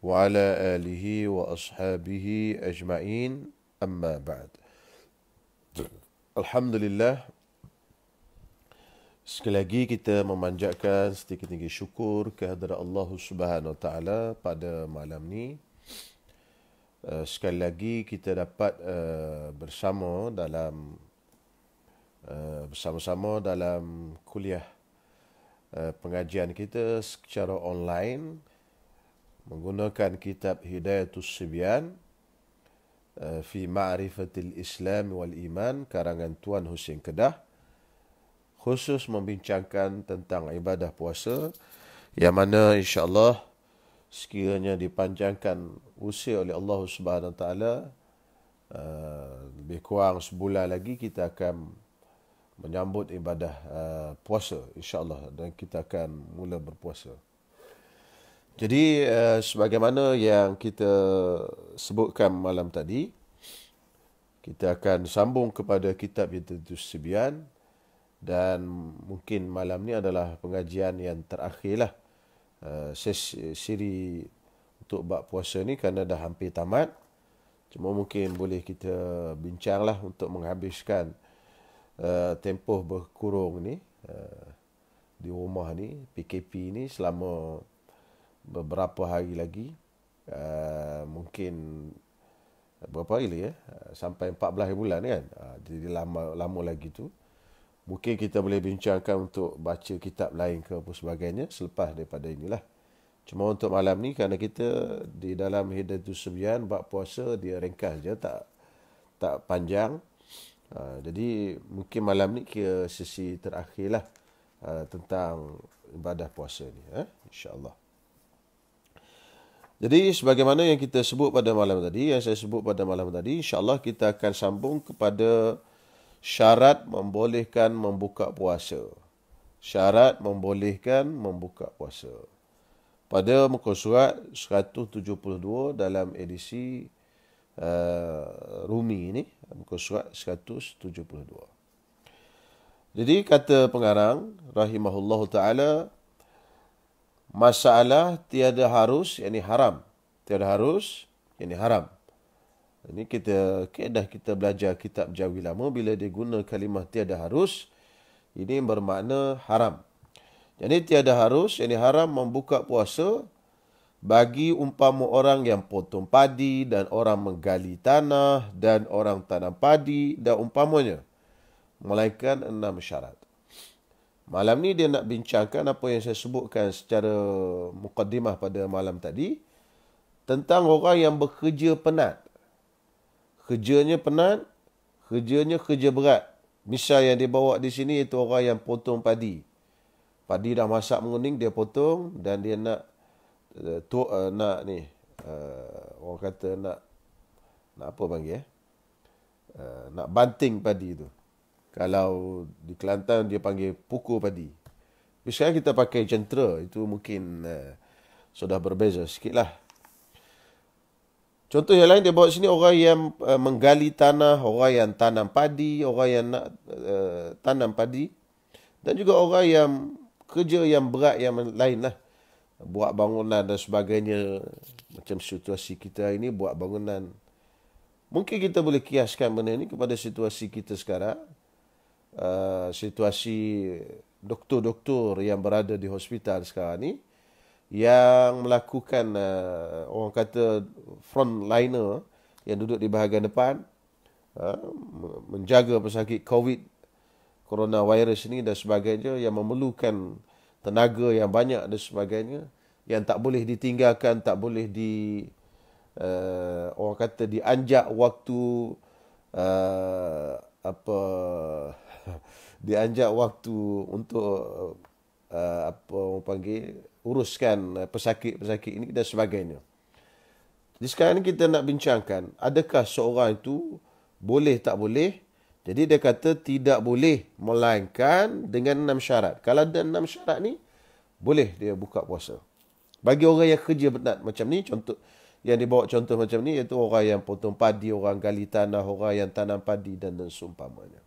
وعلى آله وأصحابه أجمعين أما بعد الحمد لله Sekali lagi kita memanjatkan sedikit tinggi syukur kehadiran Allah Subhanahu Wa Taala pada malam ni. Eh, sekali lagi kita dapat eh, bersama dalam eh, bersama-sama dalam kuliah pengajian kita secara online menggunakan kitab Hidayatul Sibyan eh, fi Ma'rifatil Islam wal Iman karangan Tuan Husin Kedah khusus membincangkan tentang ibadah puasa yang mana insya-Allah sekiranya dipanjangkan usia oleh Allah Subhanahu taala eh, lebih kurang sebulan lagi kita akan menyambut ibadah eh, puasa insya-Allah dan kita akan mula berpuasa jadi uh, sebagaimana yang kita sebutkan malam tadi kita akan sambung kepada kitab Yetus Sibian dan mungkin malam ni adalah pengajian yang terakhirlah uh, eh, siri untuk bab puasa ni kerana dah hampir tamat. Cuma mungkin boleh kita bincanglah untuk menghabiskan uh, tempoh berkurung ni uh, di rumah ni PKP ni selama beberapa hari lagi uh, mungkin berapa hari lagi ya sampai 14 hari bulan kan uh, jadi lama lama lagi tu mungkin kita boleh bincangkan untuk baca kitab lain ke apa sebagainya selepas daripada inilah cuma untuk malam ni kerana kita di dalam hidayatul subyan bab puasa dia ringkas je tak tak panjang uh, jadi mungkin malam ni ke sesi terakhirlah uh, tentang ibadah puasa ni eh? insyaallah jadi sebagaimana yang kita sebut pada malam tadi, yang saya sebut pada malam tadi, insyaAllah kita akan sambung kepada syarat membolehkan membuka puasa. Syarat membolehkan membuka puasa. Pada muka surat 172 dalam edisi uh, Rumi ini, muka surat 172. Jadi kata pengarang rahimahullahu ta'ala, masalah tiada harus yang ini haram tiada harus yang ini haram ini kita okay, dah kita belajar kitab jawi lama bila dia guna kalimah tiada harus ini bermakna haram jadi tiada harus yang ini haram membuka puasa bagi umpama orang yang potong padi dan orang menggali tanah dan orang tanam padi dan umpamanya melainkan enam syarat Malam ni dia nak bincangkan apa yang saya sebutkan secara mukaddimah pada malam tadi tentang orang yang bekerja penat. Kerjanya penat, kerjanya kerja berat. Misal yang dibawa di sini itu orang yang potong padi. Padi dah masak menguning dia potong dan dia nak uh, eh, tu, uh, eh, nak ni uh, orang kata nak nak apa panggil eh? Uh, nak banting padi tu. Kalau di Kelantan dia panggil pukul padi. Tapi sekarang kita pakai jentera. Itu mungkin uh, sudah berbeza sikit lah. Contoh yang lain dia bawa sini orang yang uh, menggali tanah, orang yang tanam padi, orang yang nak uh, tanam padi. Dan juga orang yang kerja yang berat yang lain lah. Buat bangunan dan sebagainya. Macam situasi kita ini buat bangunan. Mungkin kita boleh kiaskan benda ini kepada situasi kita sekarang uh, situasi doktor-doktor yang berada di hospital sekarang ini, yang melakukan uh, orang kata frontliner yang duduk di bahagian depan uh, menjaga pesakit COVID coronavirus ini dan sebagainya yang memerlukan tenaga yang banyak dan sebagainya yang tak boleh ditinggalkan tak boleh di uh, orang kata dianjak waktu uh, apa dianjak waktu untuk uh, apa orang panggil uruskan uh, pesakit-pesakit ini dan sebagainya. Jadi sekarang ini kita nak bincangkan adakah seorang itu boleh tak boleh? Jadi dia kata tidak boleh melainkan dengan enam syarat. Kalau ada enam syarat ni boleh dia buka puasa. Bagi orang yang kerja berat macam ni contoh yang dibawa contoh macam ni iaitu orang yang potong padi, orang gali tanah, orang yang tanam padi dan dan seumpamanya.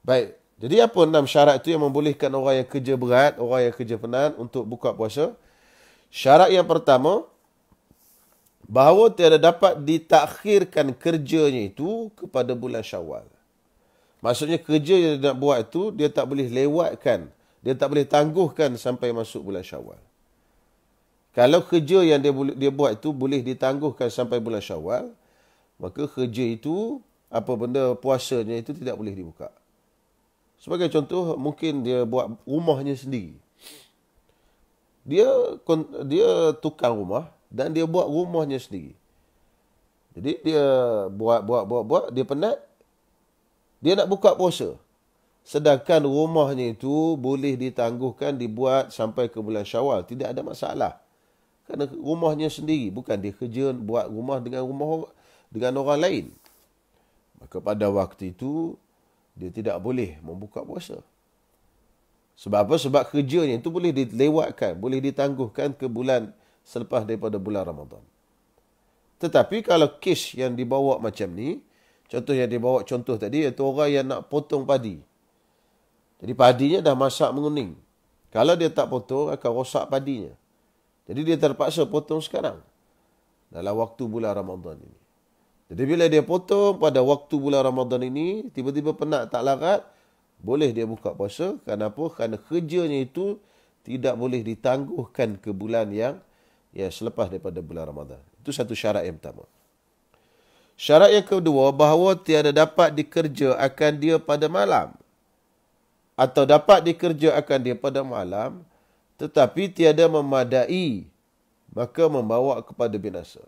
Baik. Jadi apa enam syarat itu yang membolehkan orang yang kerja berat, orang yang kerja penat untuk buka puasa? Syarat yang pertama, bahawa tiada dapat ditakhirkan kerjanya itu kepada bulan syawal. Maksudnya kerja yang dia nak buat itu, dia tak boleh lewatkan. Dia tak boleh tangguhkan sampai masuk bulan syawal. Kalau kerja yang dia dia buat itu boleh ditangguhkan sampai bulan syawal, maka kerja itu, apa benda puasanya itu tidak boleh dibuka. Sebagai contoh, mungkin dia buat rumahnya sendiri. Dia dia tukar rumah dan dia buat rumahnya sendiri. Jadi dia buat buat buat buat dia penat. Dia nak buka puasa. Sedangkan rumahnya itu boleh ditangguhkan dibuat sampai ke bulan Syawal, tidak ada masalah. Kerana rumahnya sendiri, bukan dia kerja buat rumah dengan rumah dengan orang lain. Maka pada waktu itu dia tidak boleh membuka puasa. Sebab apa? Sebab kerjanya itu boleh dilewatkan, boleh ditangguhkan ke bulan selepas daripada bulan Ramadan. Tetapi kalau kes yang dibawa macam ni, contoh yang dibawa contoh tadi, iaitu orang yang nak potong padi. Jadi padinya dah masak menguning. Kalau dia tak potong, akan rosak padinya. Jadi dia terpaksa potong sekarang. Dalam waktu bulan Ramadan ini. Jadi bila dia potong pada waktu bulan Ramadan ini, tiba-tiba penat tak larat, boleh dia buka puasa. Kenapa? Kerana kerjanya itu tidak boleh ditangguhkan ke bulan yang ya selepas daripada bulan Ramadan. Itu satu syarat yang pertama. Syarat yang kedua, bahawa tiada dapat dikerja akan dia pada malam. Atau dapat dikerja akan dia pada malam, tetapi tiada memadai, maka membawa kepada binasa.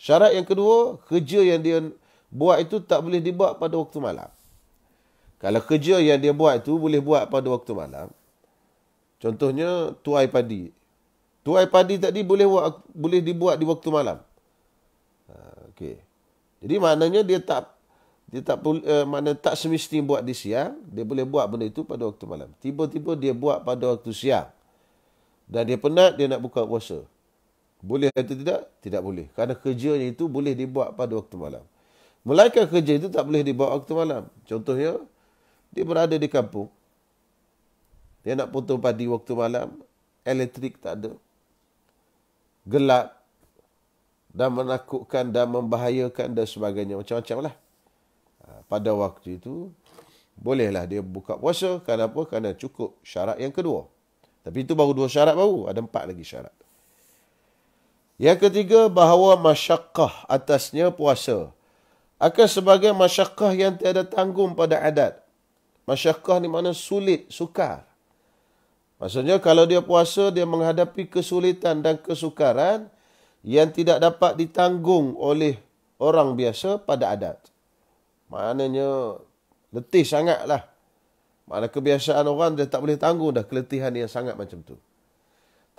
Syarat yang kedua, kerja yang dia buat itu tak boleh dibuat pada waktu malam. Kalau kerja yang dia buat itu boleh buat pada waktu malam. Contohnya tuai padi. Tuai padi tadi boleh buat, boleh dibuat di waktu malam. Ha, okay. Jadi maknanya dia tak dia tak uh, eh, mana tak semestinya buat di siang, dia boleh buat benda itu pada waktu malam. Tiba-tiba dia buat pada waktu siang. Dan dia penat, dia nak buka puasa. Boleh atau tidak? Tidak boleh. Kerana kerjanya itu boleh dibuat pada waktu malam. Melainkan kerja itu tak boleh dibuat waktu malam. Contohnya, dia berada di kampung. Dia nak potong padi waktu malam. Elektrik tak ada. Gelap. Dan menakutkan dan membahayakan dan sebagainya. Macam-macam lah. Ha, pada waktu itu, bolehlah dia buka puasa. Kenapa? Kerana cukup syarat yang kedua. Tapi itu baru dua syarat baru. Ada empat lagi syarat. Yang ketiga bahawa masyakkah atasnya puasa. Akan sebagai masyakkah yang tiada tanggung pada adat. Masyakkah ni mana sulit, sukar. Maksudnya kalau dia puasa, dia menghadapi kesulitan dan kesukaran yang tidak dapat ditanggung oleh orang biasa pada adat. Maknanya letih sangatlah. Maknanya kebiasaan orang dia tak boleh tanggung dah keletihan yang sangat macam tu.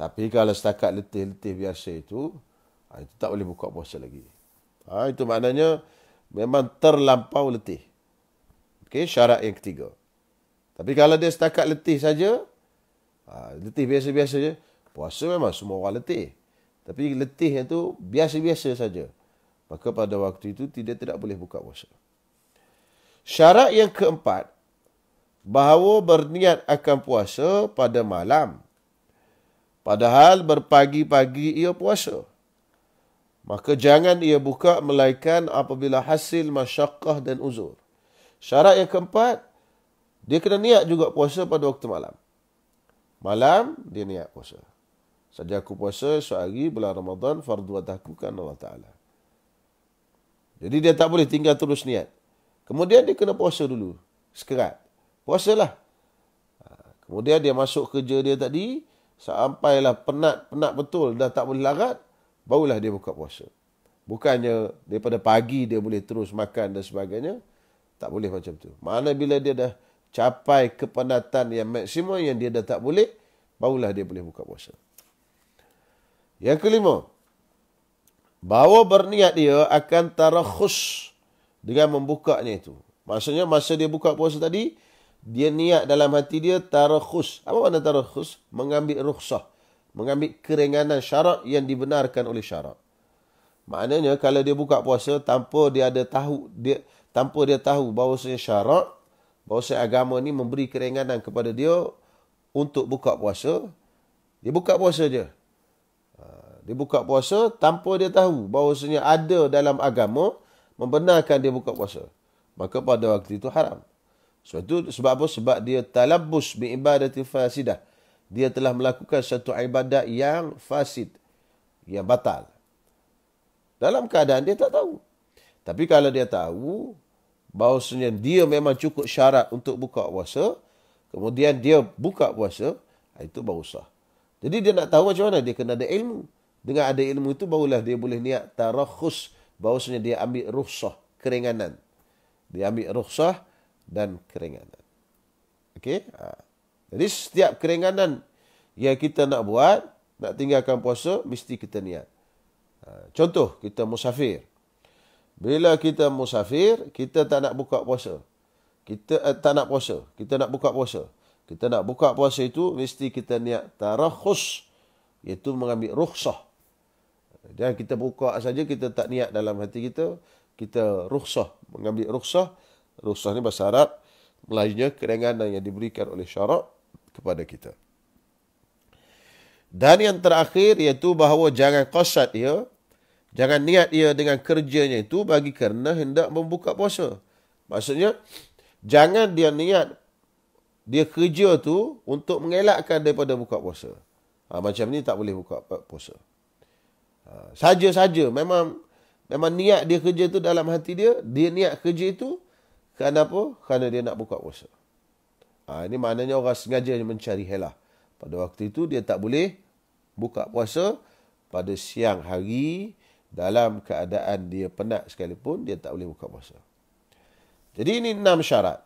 Tapi kalau setakat letih-letih biasa itu, ah, itu tak boleh buka puasa lagi. Ha, itu maknanya memang terlampau letih. Okey, syarat yang ketiga. Tapi kalau dia setakat letih saja, ha, letih biasa-biasa saja, puasa memang semua orang letih. Tapi letih itu biasa-biasa saja. Maka pada waktu itu tidak tidak boleh buka puasa. Syarat yang keempat, bahawa berniat akan puasa pada malam Padahal berpagi-pagi ia puasa. Maka jangan ia buka melainkan apabila hasil masyakah dan uzur. Syarat yang keempat, dia kena niat juga puasa pada waktu malam. Malam, dia niat puasa. Saja aku puasa sehari bulan Ramadan, fardu atakukan Allah Ta'ala. Jadi dia tak boleh tinggal terus niat. Kemudian dia kena puasa dulu. Sekerat. Puasalah. Ha, kemudian dia masuk kerja dia tadi sampailah penat-penat betul dah tak boleh larat, barulah dia buka puasa. Bukannya daripada pagi dia boleh terus makan dan sebagainya. Tak boleh macam tu. Mana bila dia dah capai kepenatan yang maksimum yang dia dah tak boleh, barulah dia boleh buka puasa. Yang kelima, bawa berniat dia akan tarakhus dengan membukanya itu. Maksudnya masa dia buka puasa tadi, dia niat dalam hati dia tarakhus. Apa makna tarakhus? Mengambil rukhsah. Mengambil keringanan syarak yang dibenarkan oleh syarak. Maknanya kalau dia buka puasa tanpa dia ada tahu dia tanpa dia tahu bahawa syarak bahawa agama ni memberi keringanan kepada dia untuk buka puasa, dia buka puasa je. Ha, dia buka puasa tanpa dia tahu bahawa ada dalam agama membenarkan dia buka puasa. Maka pada waktu itu haram. Sebab itu sebab apa? Sebab dia talabbus bi ibadati fasidah. Dia telah melakukan satu ibadat yang fasid. Yang batal. Dalam keadaan dia tak tahu. Tapi kalau dia tahu bahawasanya dia memang cukup syarat untuk buka puasa. Kemudian dia buka puasa. Ah, itu baru sah. Jadi dia nak tahu macam mana. Dia kena ada ilmu. Dengan ada ilmu itu barulah dia boleh niat tarakhus. Bahawasanya dia ambil ruhsah. Keringanan. Dia ambil ruhsah dan keringanan. Okey? Ha. Jadi setiap keringanan yang kita nak buat, nak tinggalkan puasa, mesti kita niat. Ha. Contoh, kita musafir. Bila kita musafir, kita tak nak buka puasa. Kita eh, tak nak puasa. Kita nak buka puasa. Kita nak buka puasa itu, mesti kita niat tarakhus. Iaitu mengambil rukhsah. Dan kita buka saja, kita tak niat dalam hati kita. Kita rukhsah. Mengambil rukhsah rusuh ni bahasa Arab Melayunya keringanan yang diberikan oleh syarak kepada kita dan yang terakhir iaitu bahawa jangan kosat ia. Jangan niat ia dengan kerjanya itu bagi kerana hendak membuka puasa. Maksudnya, jangan dia niat dia kerja tu untuk mengelakkan daripada buka puasa. Ha, macam ni tak boleh buka puasa. Ha, saja-saja memang memang niat dia kerja tu dalam hati dia, dia niat kerja itu kerana apa? Kerana dia nak buka puasa. Ha, ini maknanya orang sengaja mencari helah. Pada waktu itu dia tak boleh buka puasa pada siang hari dalam keadaan dia penat sekalipun dia tak boleh buka puasa. Jadi ini enam syarat.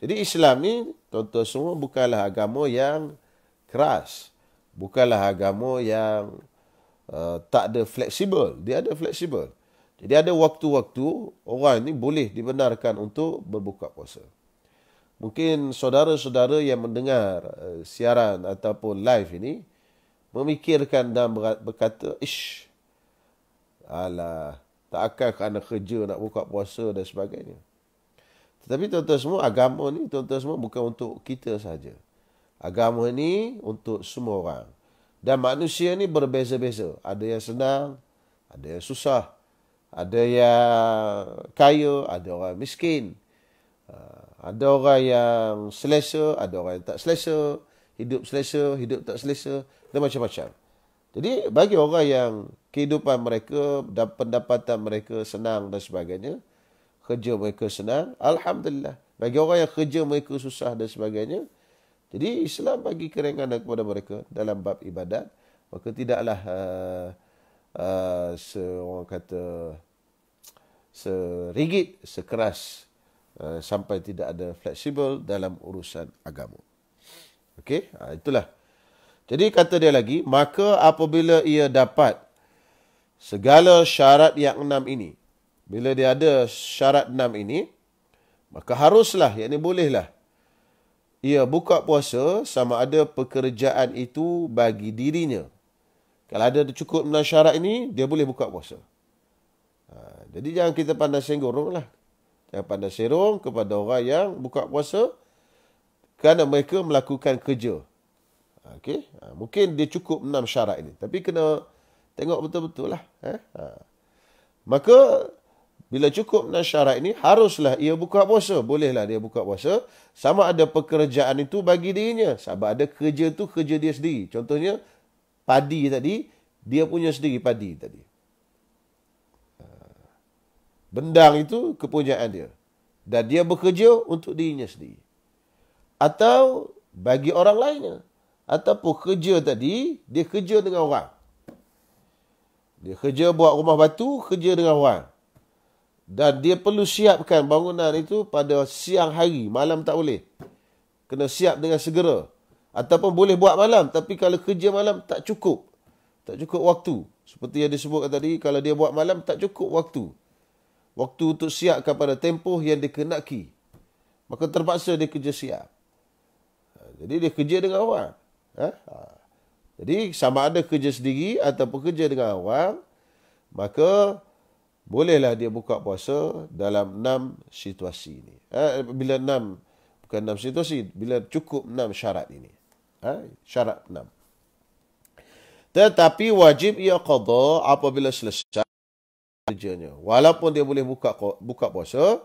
Jadi Islam ni tuan-tuan semua bukanlah agama yang keras. Bukanlah agama yang uh, tak ada fleksibel. Dia ada fleksibel. Jadi ada waktu-waktu orang ini boleh dibenarkan untuk berbuka puasa. Mungkin saudara-saudara yang mendengar eh, siaran ataupun live ini memikirkan dan berkata, Ish, ala tak akan kerana kerja nak buka puasa dan sebagainya. Tetapi tuan-tuan semua, agama ni tuan-tuan semua bukan untuk kita saja. Agama ni untuk semua orang. Dan manusia ni berbeza-beza. Ada yang senang, ada yang susah, ada yang kaya, ada orang miskin. Ah, ada orang yang selesa, ada orang yang tak selesa. Hidup selesa, hidup tak selesa. Dan macam-macam. Jadi bagi orang yang kehidupan mereka, pendapatan mereka senang dan sebagainya. Kerja mereka senang. Alhamdulillah. Bagi orang yang kerja mereka susah dan sebagainya. Jadi Islam bagi keringanan kepada mereka dalam bab ibadat. Maka tidaklah... Uh, uh, se orang kata serigit sekeras uh, sampai tidak ada fleksibel dalam urusan agama. Okey, ha, itulah. Jadi kata dia lagi, maka apabila ia dapat segala syarat yang enam ini. Bila dia ada syarat enam ini, maka haruslah, yakni bolehlah ia buka puasa sama ada pekerjaan itu bagi dirinya kalau ada cukup dengan syarat ini, dia boleh buka puasa. Ha, jadi jangan kita pandang serong lah. Jangan pandang serong kepada orang yang buka puasa kerana mereka melakukan kerja. Ha, okay? ha, mungkin dia cukup enam syarat ini. Tapi kena tengok betul-betul lah. Eh? Ha. Maka bila cukup enam syarat ini, haruslah ia buka puasa. Bolehlah dia buka puasa. Sama ada pekerjaan itu bagi dirinya. Sama ada kerja itu kerja dia sendiri. Contohnya, padi tadi, dia punya sendiri padi tadi. Ah. Bendang itu kepunyaan dia. Dan dia bekerja untuk dirinya sendiri. Atau bagi orang lainnya. Ataupun kerja tadi, dia kerja dengan orang. Dia kerja buat rumah batu, kerja dengan orang. Dan dia perlu siapkan bangunan itu pada siang hari. Malam tak boleh. Kena siap dengan segera. Ataupun boleh buat malam. Tapi kalau kerja malam, tak cukup. Tak cukup waktu. Seperti yang disebutkan tadi, kalau dia buat malam, tak cukup waktu. Waktu untuk siap kepada tempoh yang dikenaki. Maka terpaksa dia kerja siap. Ha, jadi dia kerja dengan orang. Ha? ha. Jadi sama ada kerja sendiri atau kerja dengan orang, maka bolehlah dia buka puasa dalam enam situasi ini. Ha? Bila enam, bukan enam situasi, bila cukup enam syarat ini ha, syarat enam. Tetapi wajib ia qadha apabila selesai kerjanya. Walaupun dia boleh buka buka puasa,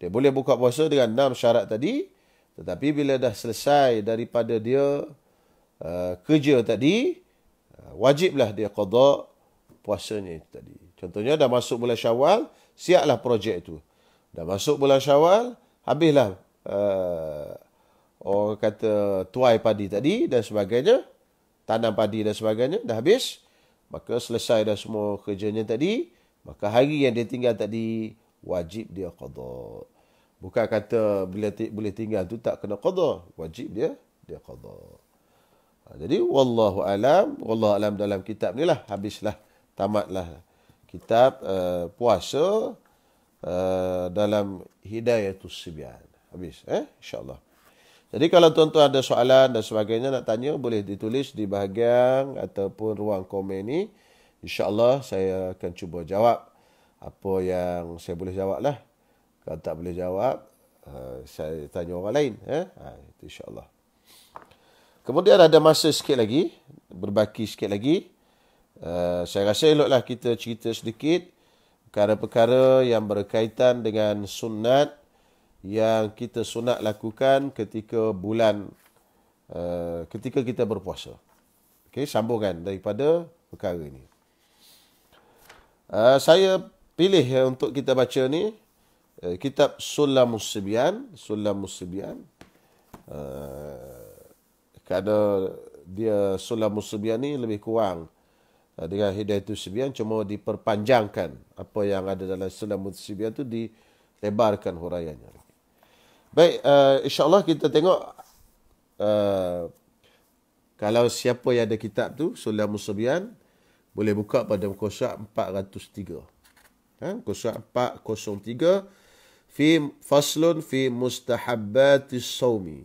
dia boleh buka puasa dengan enam syarat tadi, tetapi bila dah selesai daripada dia uh, kerja tadi, uh, wajiblah dia qadha puasanya tadi. Contohnya dah masuk bulan Syawal, siaplah projek itu. Dah masuk bulan Syawal, habislah uh, orang kata tuai padi tadi dan sebagainya, tanam padi dan sebagainya dah habis, maka selesai dah semua kerjanya tadi, maka hari yang dia tinggal tadi wajib dia qada. Bukan kata bila boleh tinggal tu tak kena qada, wajib dia dia qada. Ha, jadi wallahu alam, wallahu alam dalam kitab ni lah habislah tamatlah kitab uh, puasa uh, dalam hidayatus sibyan. Habis eh insyaallah. Jadi kalau tuan-tuan ada soalan dan sebagainya nak tanya boleh ditulis di bahagian ataupun ruang komen ni. InsyaAllah saya akan cuba jawab apa yang saya boleh jawab lah. Kalau tak boleh jawab, eh, saya tanya orang lain. Eh? Ha, itu insyaAllah. Kemudian ada masa sikit lagi, berbaki sikit lagi. Uh, saya rasa eloklah kita cerita sedikit perkara-perkara yang berkaitan dengan sunnat yang kita sunat lakukan ketika bulan uh, ketika kita berpuasa. Okey, sambungan daripada perkara ini. Uh, saya pilih ya, untuk kita baca ni uh, kitab Sulam Musibian, Sulam Musibian. Uh, kerana dia Sulam Musibian ni lebih kurang uh, dengan Hidayatul Sibian cuma diperpanjangkan apa yang ada dalam Sulam Musibian tu dilebarkan huraiannya. Baik, uh, insyaAllah kita tengok uh, kalau siapa yang ada kitab tu, Sulam Musabian, boleh buka pada muka surat 403. Ha? Surat 403, fi faslun fi mustahabbati sawmi.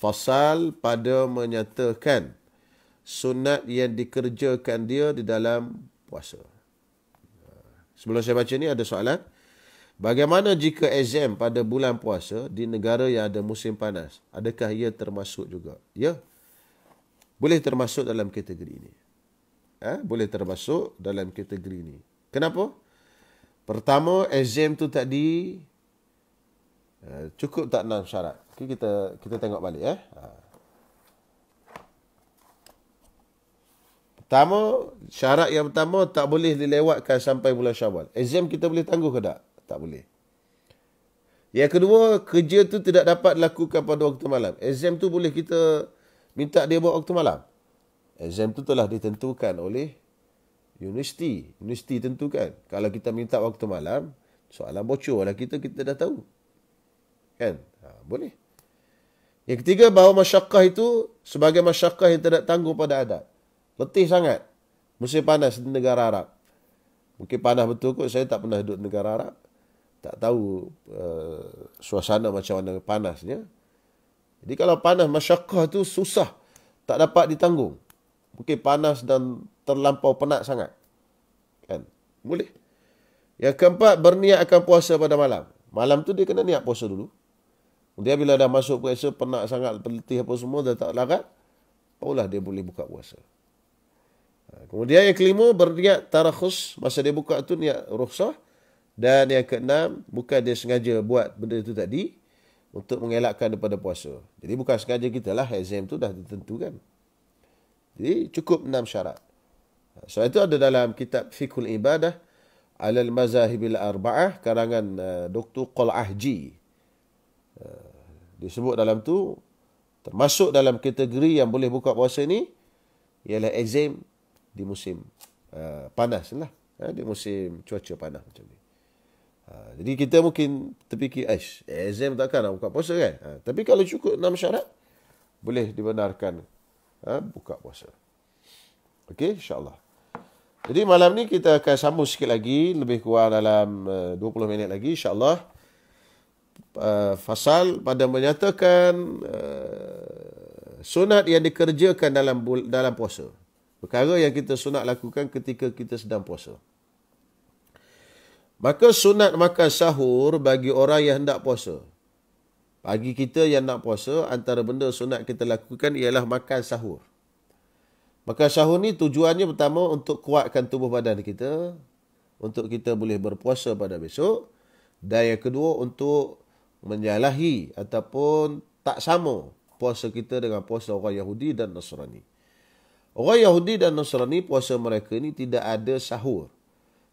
Fasal pada menyatakan sunat yang dikerjakan dia di dalam puasa. Ha. Sebelum saya baca ni ada soalan. Uh, Bagaimana jika exam pada bulan puasa di negara yang ada musim panas? Adakah ia termasuk juga? Ya. Boleh termasuk dalam kategori ini. Eh, boleh termasuk dalam kategori ini. Kenapa? Pertama, exam tu tadi eh, cukup tak enam syarat. Okay, kita kita tengok balik eh. Ha. Pertama, syarat yang pertama tak boleh dilewatkan sampai bulan Syawal. Exam kita boleh tangguh ke tak? Tak boleh. Yang kedua, kerja tu tidak dapat dilakukan pada waktu malam. Exam tu boleh kita minta dia buat waktu malam. Exam tu telah ditentukan oleh universiti. Universiti tentukan. Kalau kita minta waktu malam, soalan bocor lah kita, kita dah tahu. Kan? Ha, boleh. Yang ketiga, bahawa masyarakat itu sebagai masyarakat yang tidak tangguh pada adat. Letih sangat. Musim panas di negara Arab. Mungkin panas betul kot, saya tak pernah duduk di negara Arab tak tahu uh, suasana macam mana panasnya. Jadi kalau panas masyarakat tu susah tak dapat ditanggung. Mungkin panas dan terlampau penat sangat. Kan? Boleh. Yang keempat, berniat akan puasa pada malam. Malam tu dia kena niat puasa dulu. Dia bila dah masuk puasa, penat sangat, peletih apa semua, dah tak larat. Barulah dia boleh buka puasa. Ha, kemudian yang kelima, berniat tarakhus. Masa dia buka tu niat rukhsah. Dan yang keenam, bukan dia sengaja buat benda itu tadi untuk mengelakkan daripada puasa. Jadi bukan sengaja kita lah, exam itu dah ditentukan. Jadi cukup enam syarat. So itu ada dalam kitab Fikul Ibadah Alal Mazahibil Arba'ah karangan uh, eh, Dr. Qal'ahji. Uh, eh, disebut dalam tu termasuk dalam kategori yang boleh buka puasa ni ialah exam di musim uh, panas lah. Uh, di musim cuaca panas macam ni. Ha, jadi kita mungkin terfikir, eh, exam takkan nak buka puasa kan? Ha, tapi kalau cukup enam syarat, boleh dibenarkan ha, buka puasa. Okey, insyaAllah. Jadi malam ni kita akan sambung sikit lagi, lebih kurang dalam eh, uh, 20 minit lagi insyaAllah. Uh, Fasal pada menyatakan uh, sunat yang dikerjakan dalam dalam puasa. Perkara yang kita sunat lakukan ketika kita sedang puasa. Maka sunat makan sahur bagi orang yang hendak puasa. Bagi kita yang nak puasa, antara benda sunat kita lakukan ialah makan sahur. Makan sahur ni tujuannya pertama untuk kuatkan tubuh badan kita. Untuk kita boleh berpuasa pada besok. Dan yang kedua untuk menyalahi ataupun tak sama puasa kita dengan puasa orang Yahudi dan Nasrani. Orang Yahudi dan Nasrani puasa mereka ni tidak ada sahur.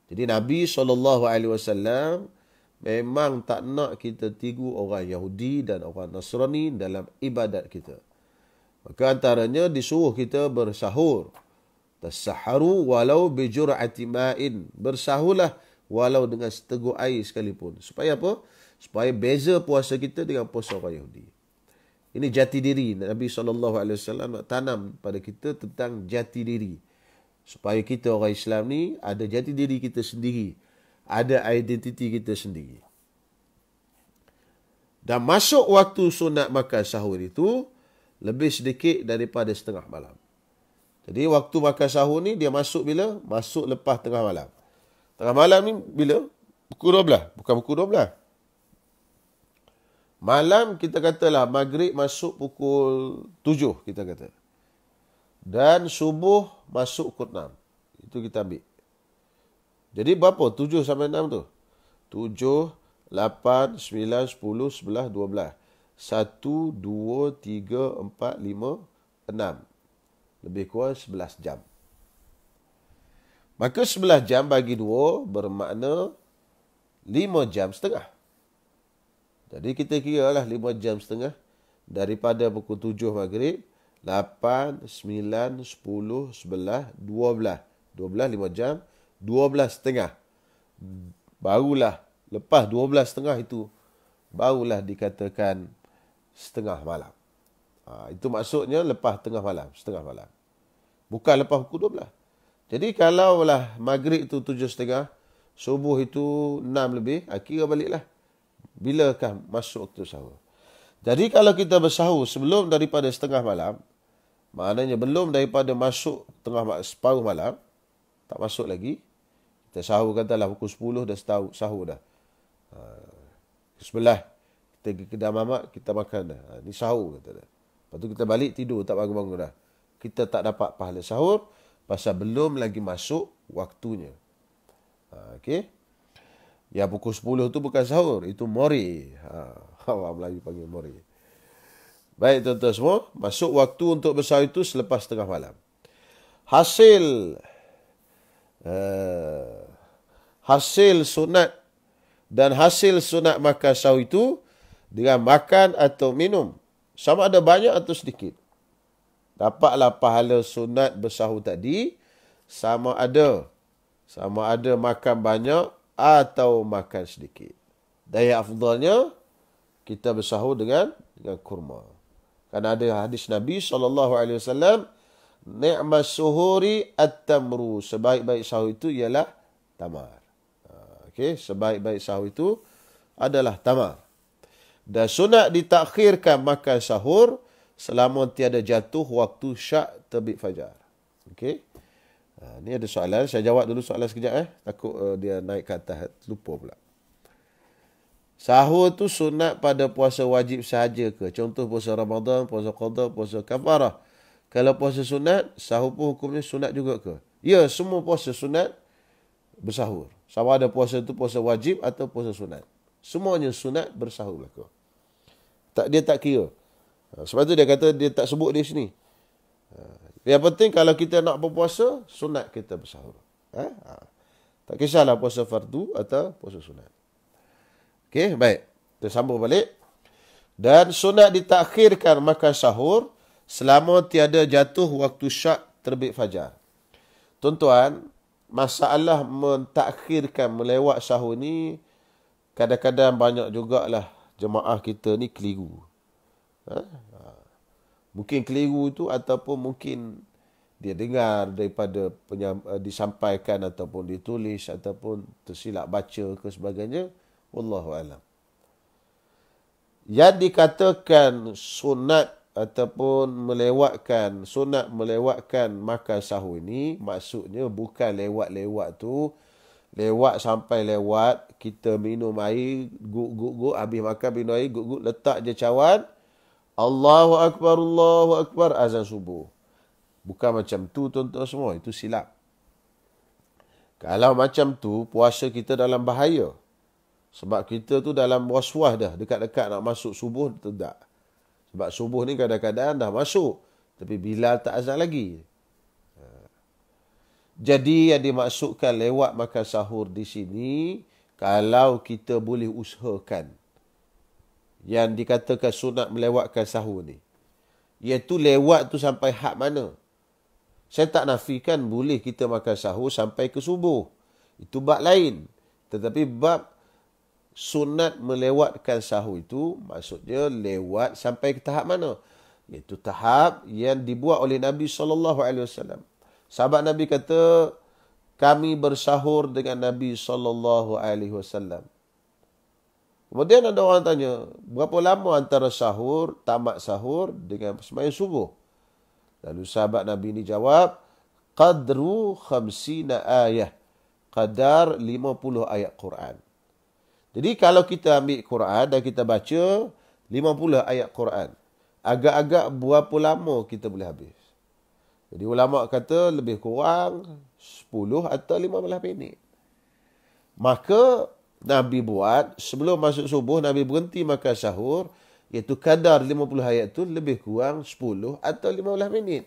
Jadi Nabi SAW memang tak nak kita tigu orang Yahudi dan orang Nasrani dalam ibadat kita. Maka antaranya disuruh kita bersahur. tersaharu walau bijur'ati ma'in. Bersahulah walau dengan seteguh air sekalipun. Supaya apa? Supaya beza puasa kita dengan puasa orang Yahudi. Ini jati diri Nabi SAW tanam pada kita tentang jati diri supaya kita orang Islam ni ada jati diri kita sendiri ada identiti kita sendiri dan masuk waktu sunat makan sahur itu lebih sedikit daripada setengah malam jadi waktu makan sahur ni dia masuk bila masuk lepas tengah malam tengah malam ni bila pukul 12 bukan pukul 12 Malam kita katalah maghrib masuk pukul tujuh kita kata. Dan subuh masuk ke enam, Itu kita ambil. Jadi berapa tujuh sampai enam tu? tujuh, lapan, sembilan, sepuluh, 10, dua 12. satu, dua, tiga, empat, lima, enam, Lebih kurang sebelas jam. Maka 11 jam bagi dua bermakna lima jam setengah. Jadi kita kira lah lima jam setengah daripada pukul tujuh maghrib 8, 9, 10, 11, 12. 12, 5 jam. 12 setengah. Barulah. Lepas 12 setengah itu. Barulah dikatakan setengah malam. Ha, itu maksudnya lepas tengah malam. Setengah malam. Bukan lepas pukul 12. Jadi kalaulah maghrib itu 7 setengah. Subuh itu 6 lebih. Akhirnya baliklah. Bilakah masuk waktu sahur? Jadi kalau kita bersahur sebelum daripada setengah malam, maknanya belum daripada masuk tengah separuh malam, tak masuk lagi. Kita sahur katalah pukul 10 dah setahu sahur dah. Ha, sebelah. Kita pergi kedai mamak, kita makan dah. Ha, ini sahur kata dah. Lepas tu kita balik tidur, tak bangun-bangun dah. Kita tak dapat pahala sahur pasal belum lagi masuk waktunya. Ha, okay. Ya pukul 10 tu bukan sahur. Itu mori. Ha. Orang Melayu panggil mori. Baik tuan-tuan semua, masuk waktu untuk bersahur itu selepas tengah malam. Hasil uh, hasil sunat dan hasil sunat makan sahur itu dengan makan atau minum sama ada banyak atau sedikit. Dapatlah pahala sunat bersahur tadi sama ada sama ada makan banyak atau makan sedikit. Daya afdalnya kita bersahur dengan dengan kurma. Kan ada hadis Nabi sallallahu alaihi wasallam ni'mas suhuri at-tamru. Sebaik-baik sahur itu ialah tamar. Ha, okey, sebaik-baik sahur itu adalah tamar. Dan sunat ditakhirkan makan sahur selama tiada jatuh waktu syak terbit fajar. Okey. Ha, ni ada soalan. Saya jawab dulu soalan sekejap eh. Takut uh, dia naik ke atas. Lupa pula. Sahur tu sunat pada puasa wajib saja ke? Contoh puasa Ramadan, puasa Qadha, puasa Kafarah. Kalau puasa sunat, sahur pun hukumnya sunat juga ke? Ya, semua puasa sunat bersahur. Sama ada puasa tu puasa wajib atau puasa sunat. Semuanya sunat bersahur berlaku. Tak dia tak kira. Ha, sebab tu dia kata dia tak sebut di sini. Ha, yang penting kalau kita nak berpuasa, sunat kita bersahur. Ha? ha. Tak kisahlah puasa fardu atau puasa sunat. Okey, baik. Kita sambung balik. Dan sunat ditakhirkan makan sahur selama tiada jatuh waktu syak terbit fajar. Tuan-tuan, masalah mentakhirkan melewat sahur ni kadang-kadang banyak jugalah jemaah kita ni keliru. Ha? Mungkin keliru tu ataupun mungkin dia dengar daripada penyam, eh, disampaikan ataupun ditulis ataupun tersilap baca ke sebagainya. والله اعلم yang dikatakan sunat ataupun melewatkan sunat melewatkan makan sahur ini maksudnya bukan lewat-lewat tu lewat sampai lewat kita minum air guk-guk-guk habis makan minum air guk-guk letak je cawan Allahu akbar Allahu akbar azan subuh bukan macam tu tuan-tuan semua itu silap kalau macam tu puasa kita dalam bahaya sebab kita tu dalam waswah dah. Dekat-dekat nak masuk subuh, tak. Sebab subuh ni kadang-kadang dah masuk. Tapi Bilal tak azan lagi. Jadi yang dimaksudkan lewat makan sahur di sini, kalau kita boleh usahakan yang dikatakan sunat melewatkan sahur ni. Iaitu lewat tu sampai hak mana. Saya tak nafikan boleh kita makan sahur sampai ke subuh. Itu bab lain. Tetapi bab sunat melewatkan sahur itu maksudnya lewat sampai ke tahap mana? Itu tahap yang dibuat oleh Nabi sallallahu alaihi wasallam. Sahabat Nabi kata kami bersahur dengan Nabi sallallahu alaihi wasallam. Kemudian ada orang tanya, berapa lama antara sahur, tamat sahur dengan sembahyang subuh? Lalu sahabat Nabi ini jawab, qadru khamsina ayah. Kadar 50 ayat Quran. Jadi kalau kita ambil Quran dan kita baca 50 ayat Quran, agak-agak berapa lama kita boleh habis? Jadi ulama kata lebih kurang 10 atau 15 minit. Maka Nabi buat sebelum masuk subuh Nabi berhenti makan sahur iaitu kadar 50 ayat itu lebih kurang 10 atau 15 minit.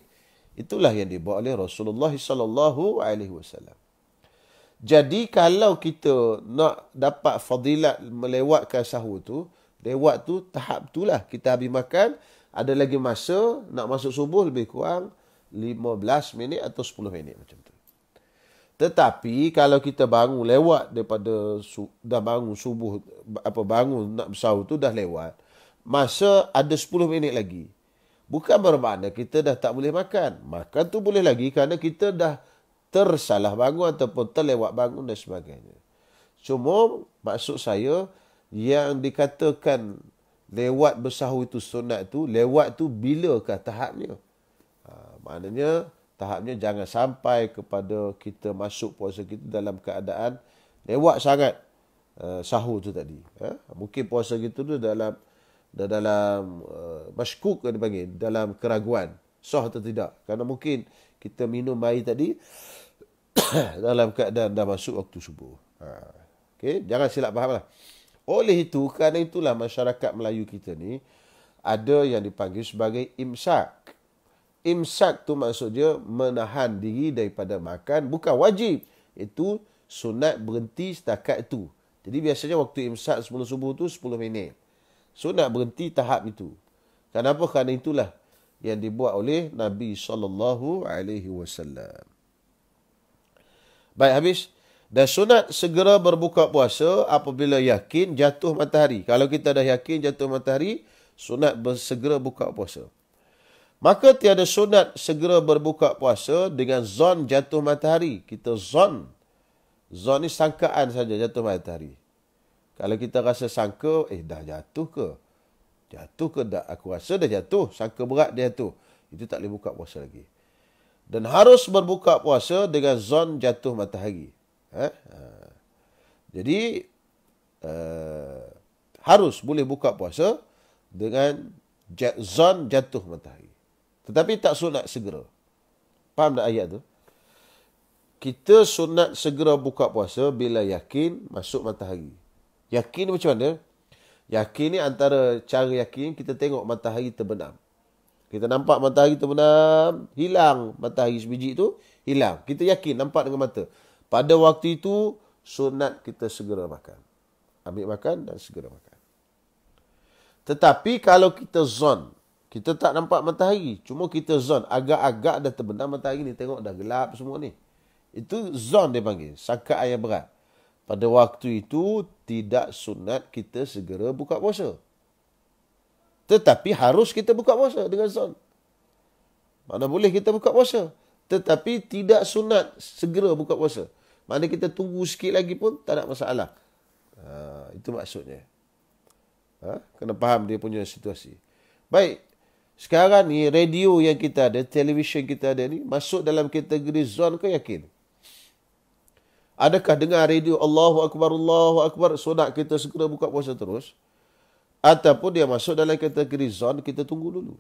Itulah yang dibuat oleh Rasulullah sallallahu alaihi wasallam. Jadi kalau kita nak dapat fadilat melewatkan sahur tu, lewat tu tahap tu lah. Kita habis makan, ada lagi masa nak masuk subuh lebih kurang 15 minit atau 10 minit macam tu. Tetapi kalau kita bangun lewat daripada dah bangun subuh, apa bangun nak sahur tu dah lewat, masa ada 10 minit lagi. Bukan bermakna kita dah tak boleh makan. Makan tu boleh lagi kerana kita dah tersalah bangun ataupun terlewat bangun dan sebagainya. Cuma maksud saya yang dikatakan lewat bersahu itu sunat itu, lewat tu bila ke tahapnya? Ha, maknanya tahapnya jangan sampai kepada kita masuk puasa kita dalam keadaan lewat sangat uh, eh, sahur tu tadi. Ha? Mungkin puasa kita tu dalam dah dalam uh, masykuk dipanggil dalam keraguan sah atau tidak. Karena mungkin kita minum air tadi dalam keadaan dah masuk waktu subuh. Ha. Okay. Jangan silap faham lah. Oleh itu, kerana itulah masyarakat Melayu kita ni ada yang dipanggil sebagai imsak. Imsak tu maksud dia menahan diri daripada makan. Bukan wajib. Itu sunat berhenti setakat itu. Jadi biasanya waktu imsak sebelum subuh tu 10 minit. Sunat berhenti tahap itu. Kenapa? Kerana itulah yang dibuat oleh Nabi sallallahu alaihi wasallam. Baik habis. Dan sunat segera berbuka puasa apabila yakin jatuh matahari. Kalau kita dah yakin jatuh matahari, sunat segera buka puasa. Maka tiada sunat segera berbuka puasa dengan zon jatuh matahari. Kita zon. Zon ni sangkaan saja jatuh matahari. Kalau kita rasa sangka, eh dah jatuh ke? Jatuh ke Dah Aku rasa dah jatuh. Sangka berat dia jatuh. Itu tak boleh buka puasa lagi dan harus berbuka puasa dengan zon jatuh matahari. Ha? Ha. Eh? Jadi uh, harus boleh buka puasa dengan zon jatuh matahari. Tetapi tak sunat segera. Faham tak ayat tu? Kita sunat segera buka puasa bila yakin masuk matahari. Yakin macam mana? Yakin ni antara cara yakin kita tengok matahari terbenam. Kita nampak matahari terbenam, hilang matahari sebiji tu, hilang. Kita yakin nampak dengan mata. Pada waktu itu sunat kita segera makan. Ambil makan dan segera makan. Tetapi kalau kita zon, kita tak nampak matahari, cuma kita zon agak-agak dah terbenam matahari ni, tengok dah gelap semua ni. Itu zon dia panggil, sakat ayat berat. Pada waktu itu tidak sunat kita segera buka puasa. Tetapi harus kita buka puasa dengan son. Mana boleh kita buka puasa. Tetapi tidak sunat segera buka puasa. Mana kita tunggu sikit lagi pun tak ada masalah. Ha, itu maksudnya. Ha, kena faham dia punya situasi. Baik. Sekarang ni radio yang kita ada, televisyen kita ada ni masuk dalam kategori zon ke yakin? Adakah dengar radio Allahu Akbar, Allahu Akbar, sunat kita segera buka puasa terus? Ataupun dia masuk dalam kategori zone, kita tunggu dulu.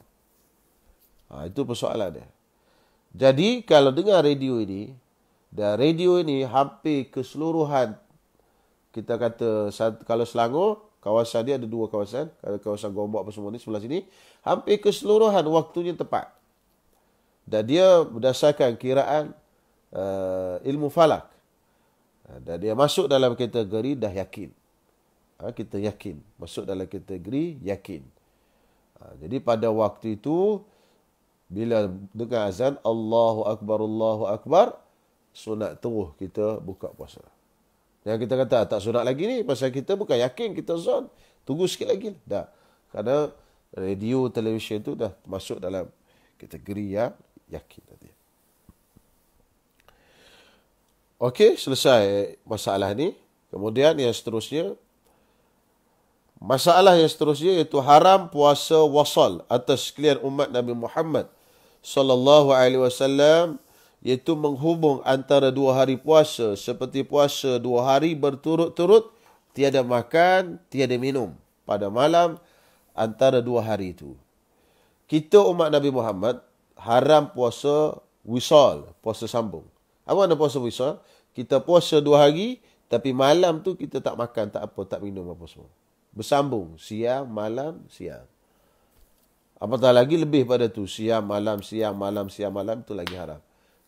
Ha, itu persoalan dia. Jadi, kalau dengar radio ini, dan radio ini hampir keseluruhan, kita kata, kalau Selangor, kawasan dia ada dua kawasan, kalau kawasan Gombak apa semua ni, sebelah sini, hampir keseluruhan waktunya tepat. Dan dia berdasarkan kiraan uh, ilmu falak. Dan dia masuk dalam kategori dah yakin. Ha, kita yakin masuk dalam kategori yakin ha, jadi pada waktu itu bila dengar azan Allahu akbar Allahu akbar sunat terus kita buka puasa yang kita kata tak sunat lagi ni masa kita bukan yakin kita zon tunggu sikit lagi dah kerana radio televisyen tu dah masuk dalam kategori yang yakin tadi Okey, selesai masalah ni. Kemudian yang seterusnya, Masalah yang seterusnya iaitu haram puasa wasal atas sekalian umat Nabi Muhammad sallallahu alaihi wasallam iaitu menghubung antara dua hari puasa seperti puasa dua hari berturut-turut tiada makan, tiada minum pada malam antara dua hari itu. Kita umat Nabi Muhammad haram puasa wisal, puasa sambung. Apa nak puasa wisal? Kita puasa dua hari tapi malam tu kita tak makan, tak apa, tak minum apa semua bersambung siang malam siang apatah lagi lebih pada tu siang malam siang malam siang malam itu lagi haram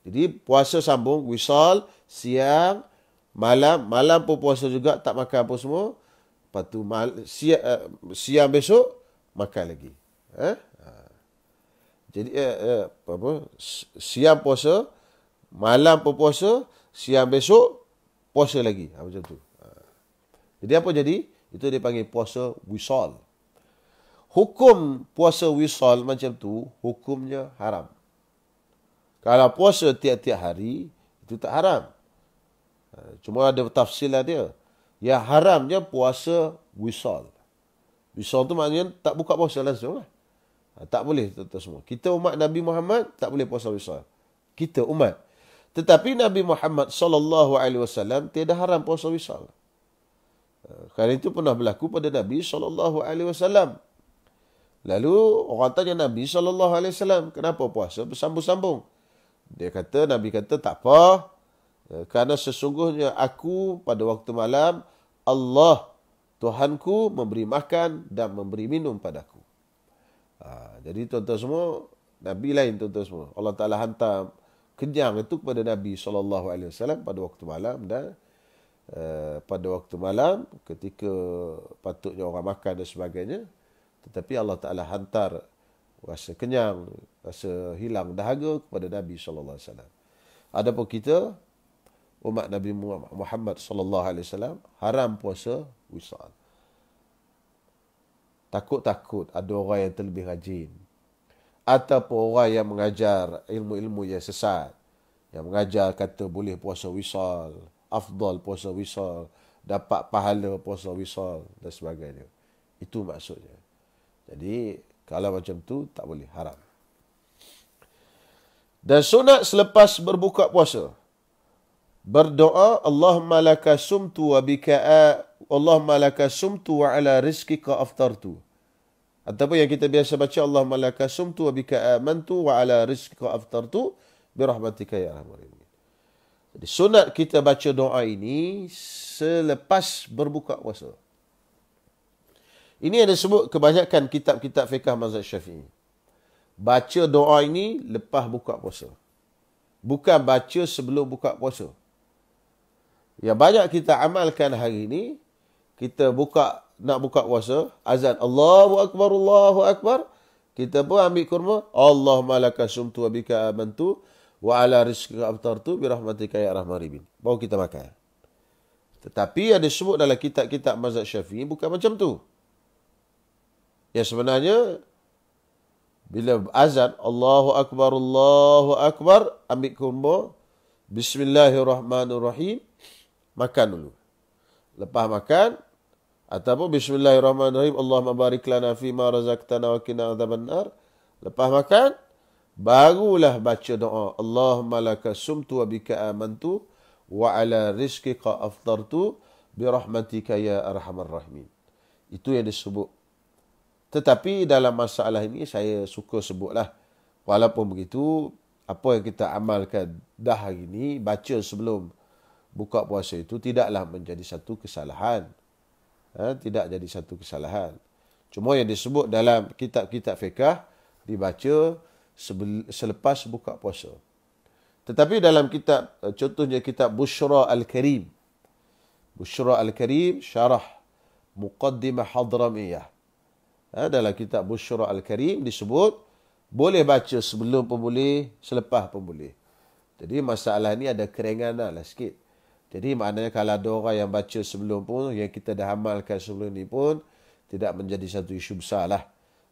jadi puasa sambung wisal siang malam malam pun puasa juga tak makan apa semua lepas tu mal, siang, uh, eh, siang besok makan lagi eh ha. jadi eh, eh, apa, apa siang puasa malam pun puasa siang besok puasa lagi ha, macam tu ha. jadi apa jadi itu dia panggil puasa wisol. Hukum puasa wisol macam tu, hukumnya haram. Kalau puasa tiap-tiap hari, itu tak haram. Ha, cuma ada tafsilah dia. ya haramnya puasa wisol. Wisol tu maknanya tak buka puasa langsung lah. Ha, tak boleh tu semua. Kita umat Nabi Muhammad tak boleh puasa wisol. Kita umat. Tetapi Nabi Muhammad sallallahu alaihi wasallam tiada haram puasa wisol. Kerana eh, itu pernah berlaku pada Nabi saw. Lalu orang tanya Nabi saw. kenapa puasa bersambung-sambung? Dia kata Nabi kata tak apa. Eh, kerana sesungguhnya aku pada waktu malam Allah Tuhanku memberi makan dan memberi minum padaku. Ha, jadi tuan-tuan semua, Nabi lain tuan-tuan semua. Allah Ta'ala hantar kenyang itu kepada Nabi SAW pada waktu malam dan Eh, pada waktu malam ketika patutnya orang makan dan sebagainya tetapi Allah Taala hantar rasa kenyang rasa hilang dahaga kepada Nabi sallallahu alaihi wasallam adapun kita umat Nabi Muhammad sallallahu alaihi wasallam haram puasa wisal takut-takut ada orang yang terlebih rajin ataupun orang yang mengajar ilmu-ilmu yang sesat yang mengajar kata boleh puasa wisal afdal puasa wisal dapat pahala puasa wisal dan sebagainya itu maksudnya jadi kalau macam tu tak boleh haram dan sunat selepas berbuka puasa berdoa Allahumma laka sumtu wa bika Allahumma laka wa ala rizqika aftartu ataupun yang kita biasa baca Allahumma laka sumtu wa bika amantu wa ala rizqika aftartu birahmatika ya arhamar rahimin jadi sunat kita baca doa ini selepas berbuka puasa. Ini ada sebut kebanyakan kitab-kitab fiqah mazhab Syafi'i. Baca doa ini lepas buka puasa. Bukan baca sebelum buka puasa. Ya banyak kita amalkan hari ini, kita buka nak buka puasa, azan Allahu Akbar, Allahu Akbar. Kita pun ambil kurma, Allahumma laka sumtu wa bika amantu wa ala rizqi abtartu bi rahmatika ya rahmar rahimin. Baru kita makan. Tetapi ada sebut dalam kitab-kitab mazhab Syafi'i bukan macam tu. Ya sebenarnya bila azan Allahu akbar Allahu akbar ambil kurma bismillahirrahmanirrahim makan dulu. Lepas makan ataupun bismillahirrahmanirrahim Allahumma barik lana fi ma razaqtana wa qina adzabannar. Lepas makan barulah baca doa Allahumma laka sumtu wa bika amantu wa ala rizqika aftartu bi rahmatika ya arhamar rahimin itu yang disebut tetapi dalam masalah ini saya suka sebutlah walaupun begitu apa yang kita amalkan dah hari ini baca sebelum buka puasa itu tidaklah menjadi satu kesalahan ha? tidak jadi satu kesalahan cuma yang disebut dalam kitab-kitab fiqh dibaca selepas buka puasa. Tetapi dalam kitab, eh, contohnya kitab Bushra Al-Karim. Bushra Al-Karim syarah Muqaddimah Hadramiyah. Ha, dalam kitab Bushra Al-Karim disebut, boleh baca sebelum pemulih, selepas pemulih. Jadi masalah ni ada keringanan lah sikit. Jadi maknanya kalau ada orang yang baca sebelum pun, yang kita dah amalkan sebelum ni pun, tidak menjadi satu isu besar lah.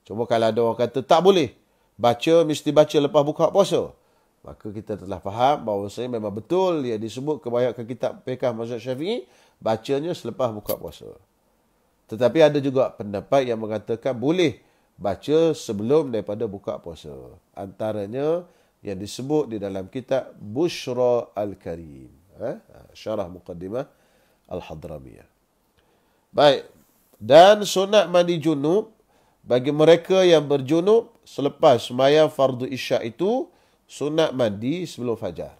Cuma kalau ada orang kata, tak boleh baca mesti baca lepas buka puasa. Maka kita telah faham bahawa saya memang betul dia disebut kebanyakan kitab pekah mazhab syafi'i bacanya selepas buka puasa. Tetapi ada juga pendapat yang mengatakan boleh baca sebelum daripada buka puasa. Antaranya yang disebut di dalam kitab Bushra Al-Karim. Eh? Syarah Muqaddimah Al-Hadramiyah. Baik. Dan sunat mandi junub bagi mereka yang berjunub selepas sembahyang fardu isyak itu sunat mandi sebelum fajar.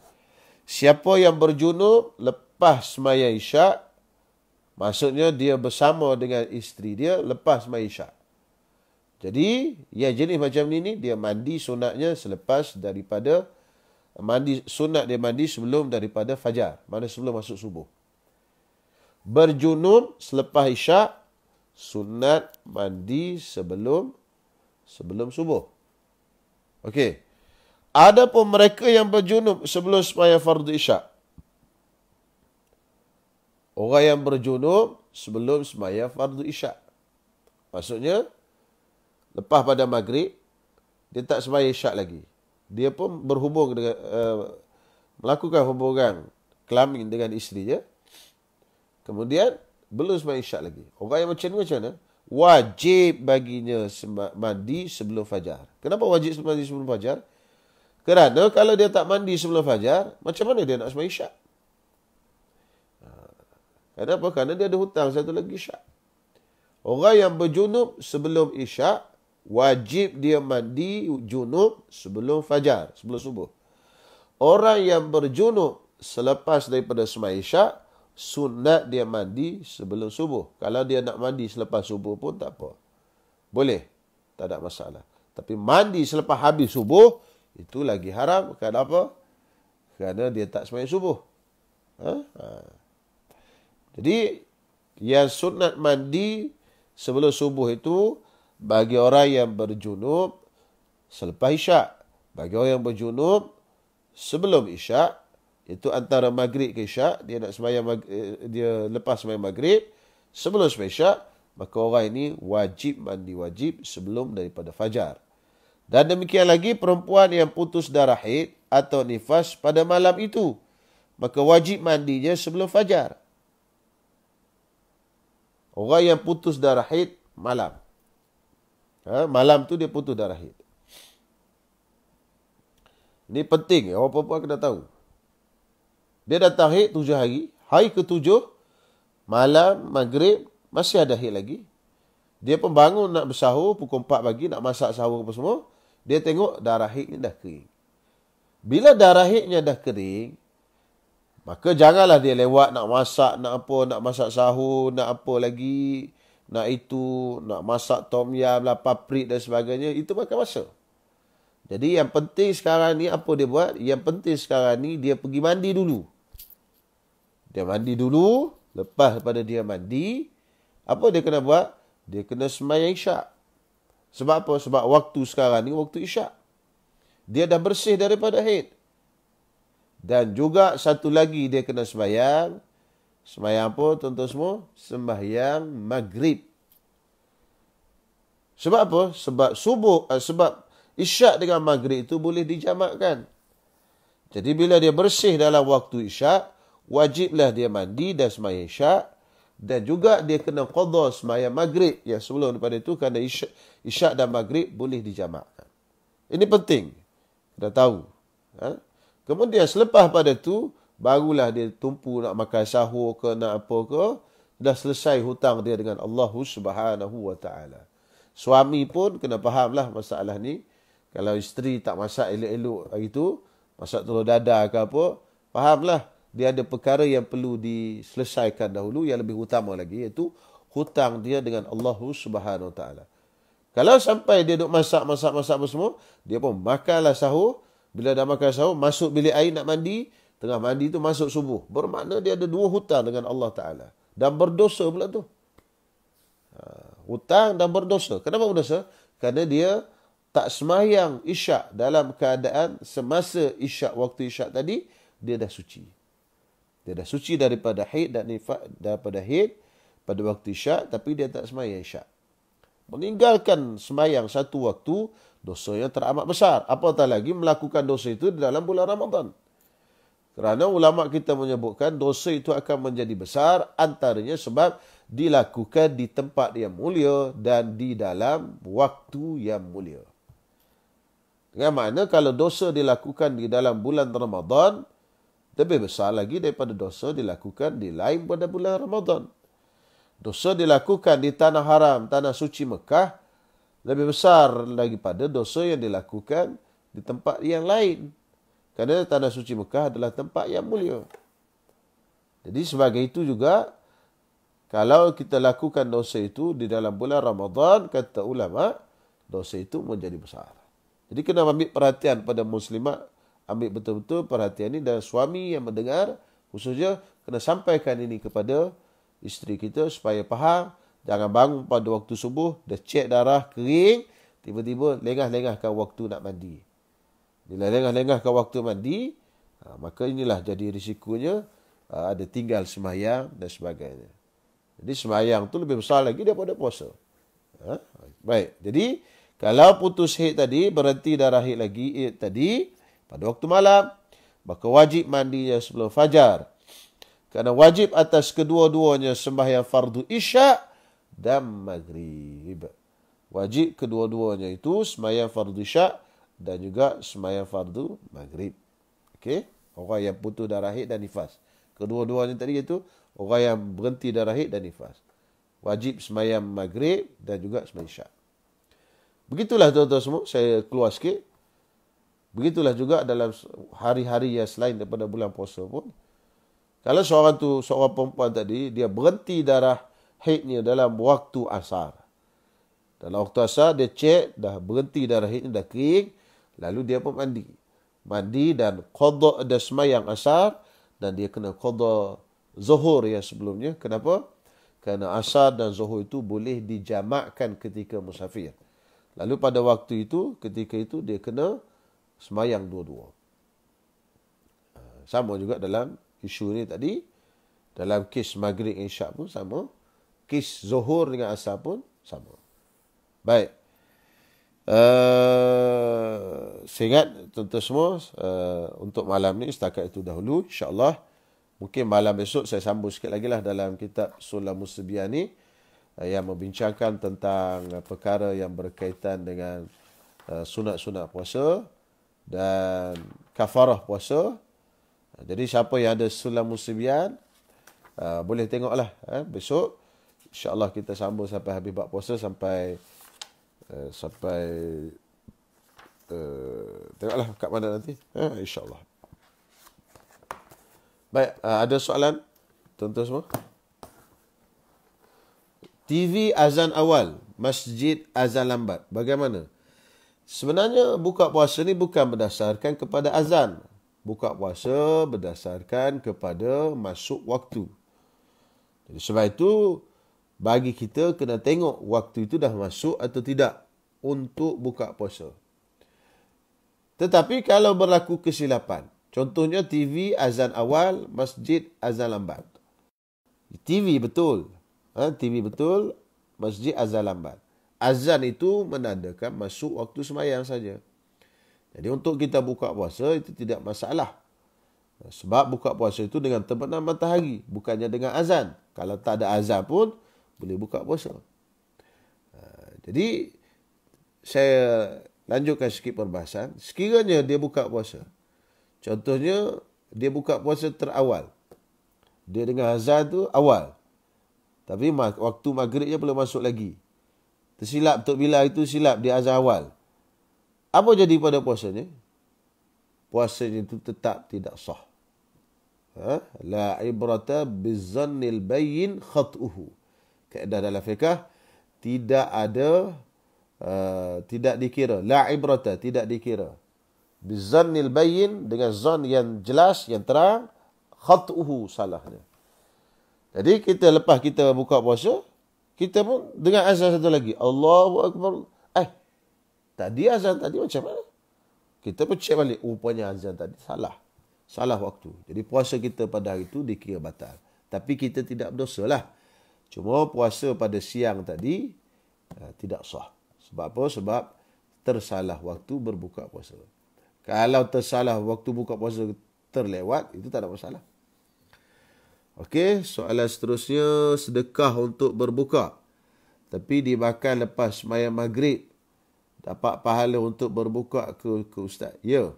Siapa yang berjunub lepas sembahyang isyak maksudnya dia bersama dengan isteri dia lepas sembahyang isyak. Jadi ya jenis macam ni ni dia mandi sunatnya selepas daripada mandi sunat dia mandi sebelum daripada fajar, mana sebelum masuk subuh. Berjunub selepas isyak sunat mandi sebelum sebelum subuh. Okey. Ada pun mereka yang berjunub sebelum semaya fardu isyak. Orang yang berjunub sebelum semaya fardu isyak. Maksudnya, lepas pada maghrib, dia tak semaya isyak lagi. Dia pun berhubung dengan, uh, melakukan hubungan kelamin dengan isteri dia. Kemudian, belum semaya isyak lagi. Orang yang macam ni macam mana? wajib baginya mandi sebelum fajar. Kenapa wajib mandi sebelum fajar? Kerana kalau dia tak mandi sebelum fajar, macam mana dia nak semai syak? Ha. Kenapa? Kerana dia ada hutang satu lagi syak. Orang yang berjunub sebelum isyak, wajib dia mandi junub sebelum fajar, sebelum subuh. Orang yang berjunub selepas daripada sembah isyak, sunat dia mandi sebelum subuh. Kalau dia nak mandi selepas subuh pun tak apa. Boleh. Tak ada masalah. Tapi mandi selepas habis subuh, itu lagi haram. Kenapa? Kerana dia tak semayang subuh. Ha? Ha. Jadi, yang sunat mandi sebelum subuh itu, bagi orang yang berjunub selepas isyak. Bagi orang yang berjunub sebelum isyak, itu antara maghrib ke isyak dia nak sembahyang eh, dia lepas sembahyang maghrib sebelum sembahyang isyak maka orang ini wajib mandi wajib sebelum daripada fajar dan demikian lagi perempuan yang putus darah haid atau nifas pada malam itu maka wajib mandinya sebelum fajar orang yang putus darah haid malam ha, malam tu dia putus darah haid ini penting ya apa-apa kena tahu dia datang haid tujuh hari. Hari ketujuh, malam, maghrib, masih ada haid lagi. Dia pun bangun nak bersahur pukul empat pagi, nak masak sahur apa semua. Dia tengok darah haid ni dah kering. Bila darah haidnya dah kering, maka janganlah dia lewat nak masak, nak apa, nak masak sahur, nak apa lagi. Nak itu, nak masak tom yam lah, paprik dan sebagainya. Itu makan masa. Jadi yang penting sekarang ni apa dia buat? Yang penting sekarang ni dia pergi mandi dulu. Dia mandi dulu. Lepas pada dia mandi. Apa dia kena buat? Dia kena semayang isyak. Sebab apa? Sebab waktu sekarang ni waktu isyak. Dia dah bersih daripada haid. Dan juga satu lagi dia kena semayang. Semayang apa tuan-tuan semua? Semayang maghrib. Sebab apa? Sebab subuh, eh, sebab isyak dengan maghrib itu boleh dijamakkan. Jadi bila dia bersih dalam waktu isyak, wajiblah dia mandi dan semayang isyak dan juga dia kena qadha semayang maghrib ya sebelum daripada itu kerana isyak, isyak dan maghrib boleh dijamakkan. Ini penting. dah tahu. Ha? Kemudian selepas pada itu barulah dia tumpu nak makan sahur ke nak apa ke dah selesai hutang dia dengan Allah Subhanahu wa taala. Suami pun kena fahamlah masalah ni. Kalau isteri tak masak elok-elok hari tu, masak telur dadar ke apa, fahamlah dia ada perkara yang perlu diselesaikan dahulu yang lebih utama lagi iaitu hutang dia dengan Allah Subhanahu taala. Kalau sampai dia duk masak-masak-masak apa semua, dia pun makanlah sahur. Bila dah makan sahur, masuk bilik air nak mandi, tengah mandi tu masuk subuh. Bermakna dia ada dua hutang dengan Allah taala dan berdosa pula tu. Ha, hutang dan berdosa. Kenapa berdosa? Kerana dia tak semayang isyak dalam keadaan semasa isyak waktu isyak tadi dia dah suci. Dia dah suci daripada haid dan nifat daripada haid pada waktu syak tapi dia tak semayang syak. Meninggalkan semayang satu waktu dosanya teramat besar. Apatah lagi melakukan dosa itu dalam bulan Ramadan. Kerana ulama kita menyebutkan dosa itu akan menjadi besar antaranya sebab dilakukan di tempat yang mulia dan di dalam waktu yang mulia. Dengan makna kalau dosa dilakukan di dalam bulan Ramadan, lebih besar lagi daripada dosa dilakukan di lain pada bulan Ramadan. Dosa dilakukan di tanah haram, tanah suci Mekah, lebih besar lagi daripada dosa yang dilakukan di tempat yang lain. Kerana tanah suci Mekah adalah tempat yang mulia. Jadi sebagai itu juga, kalau kita lakukan dosa itu di dalam bulan Ramadan, kata ulama, dosa itu menjadi besar. Jadi kena ambil perhatian pada muslimat ambil betul-betul perhatian ini dan suami yang mendengar khususnya kena sampaikan ini kepada isteri kita supaya faham jangan bangun pada waktu subuh dah cek darah kering tiba-tiba lengah-lengahkan waktu nak mandi bila lengah-lengahkan waktu mandi ha, maka inilah jadi risikonya ha, ada tinggal semayang dan sebagainya jadi semayang tu lebih besar lagi daripada puasa ha? baik jadi kalau putus hit tadi berhenti darah hit lagi haid eh, tadi pada waktu malam, maka wajib mandinya sebelum fajar. Kerana wajib atas kedua-duanya sembahyang fardu isya dan maghrib. Wajib kedua-duanya itu sembahyang fardu isya dan juga sembahyang fardu maghrib. Okey? Orang yang putus darah haid dan nifas. Kedua-duanya tadi itu orang yang berhenti darah haid dan nifas. Wajib sembahyang maghrib dan juga sembahyang isyak. Begitulah tuan-tuan semua. Saya keluar sikit. Begitulah juga dalam hari-hari yang selain daripada bulan puasa pun. Kalau seorang tu, seorang perempuan tadi, dia berhenti darah haidnya dalam waktu asar. Dalam waktu asar, dia cek, dah berhenti darah haidnya, dah kering. Lalu dia pun mandi. Mandi dan kodok ada semayang asar. Dan dia kena kodok zuhur yang sebelumnya. Kenapa? Kerana asar dan zuhur itu boleh dijamakkan ketika musafir. Lalu pada waktu itu, ketika itu dia kena semayang dua-dua. Eh, sama juga dalam isu ni tadi. Dalam kes maghrib insya' pun sama. Kes zuhur dengan asar pun sama. Baik. Uh, saya ingat tuan semua uh, untuk malam ni setakat itu dahulu. InsyaAllah mungkin malam besok saya sambung sikit lagi lah dalam kitab Sulam Musibiyah ni. Uh, yang membincangkan tentang perkara yang berkaitan dengan sunat-sunat puasa dan kafarah puasa. Jadi siapa yang ada sulam musibian ah, boleh tengoklah eh besok insyaallah kita sambung sampai habis bab puasa sampai ah, sampai tengoklah kat mana nanti eh insyaallah. Baik, ada soalan? Tuan-tuan semua. TV azan awal, masjid azan lambat. Bagaimana? Sebenarnya buka puasa ni bukan berdasarkan kepada azan. Buka puasa berdasarkan kepada masuk waktu. Jadi sebab itu bagi kita kena tengok waktu itu dah masuk atau tidak untuk buka puasa. Tetapi kalau berlaku kesilapan, contohnya TV azan awal, masjid azan lambat. TV betul. Ha, TV betul, masjid azan lambat azan itu menandakan masuk waktu semayang saja. Jadi untuk kita buka puasa itu tidak masalah. Sebab buka puasa itu dengan tempat nama matahari. Bukannya dengan azan. Kalau tak ada azan pun boleh buka puasa. Ha, jadi saya lanjutkan sikit perbahasan. Sekiranya dia buka puasa. Contohnya dia buka puasa terawal. Dia dengan azan tu awal. Tapi waktu maghribnya belum masuk lagi. Tersilap Tok bila itu silap di azar awal. Apa jadi pada puasanya? Puasanya itu tetap tidak sah. Ha? La ibrata bizannil bayin khat'uhu. Kaedah dalam fiqah, tidak ada, uh, tidak dikira. La ibrata, tidak dikira. Bizannil bayin, dengan zon yang jelas, yang terang, khat'uhu salahnya. Jadi kita lepas kita buka puasa, kita pun dengan azan satu lagi. Allahu Akbar. Eh, tadi azan tadi macam mana? Kita pun cek balik. Rupanya azan tadi salah. Salah waktu. Jadi puasa kita pada hari itu dikira batal. Tapi kita tidak berdosa lah. Cuma puasa pada siang tadi uh, tidak sah. Sebab apa? Sebab tersalah waktu berbuka puasa. Kalau tersalah waktu buka puasa terlewat, itu tak ada masalah. Okey, soalan seterusnya sedekah untuk berbuka. Tapi dimakan lepas sembahyang maghrib dapat pahala untuk berbuka ke, ke ustaz? Ya.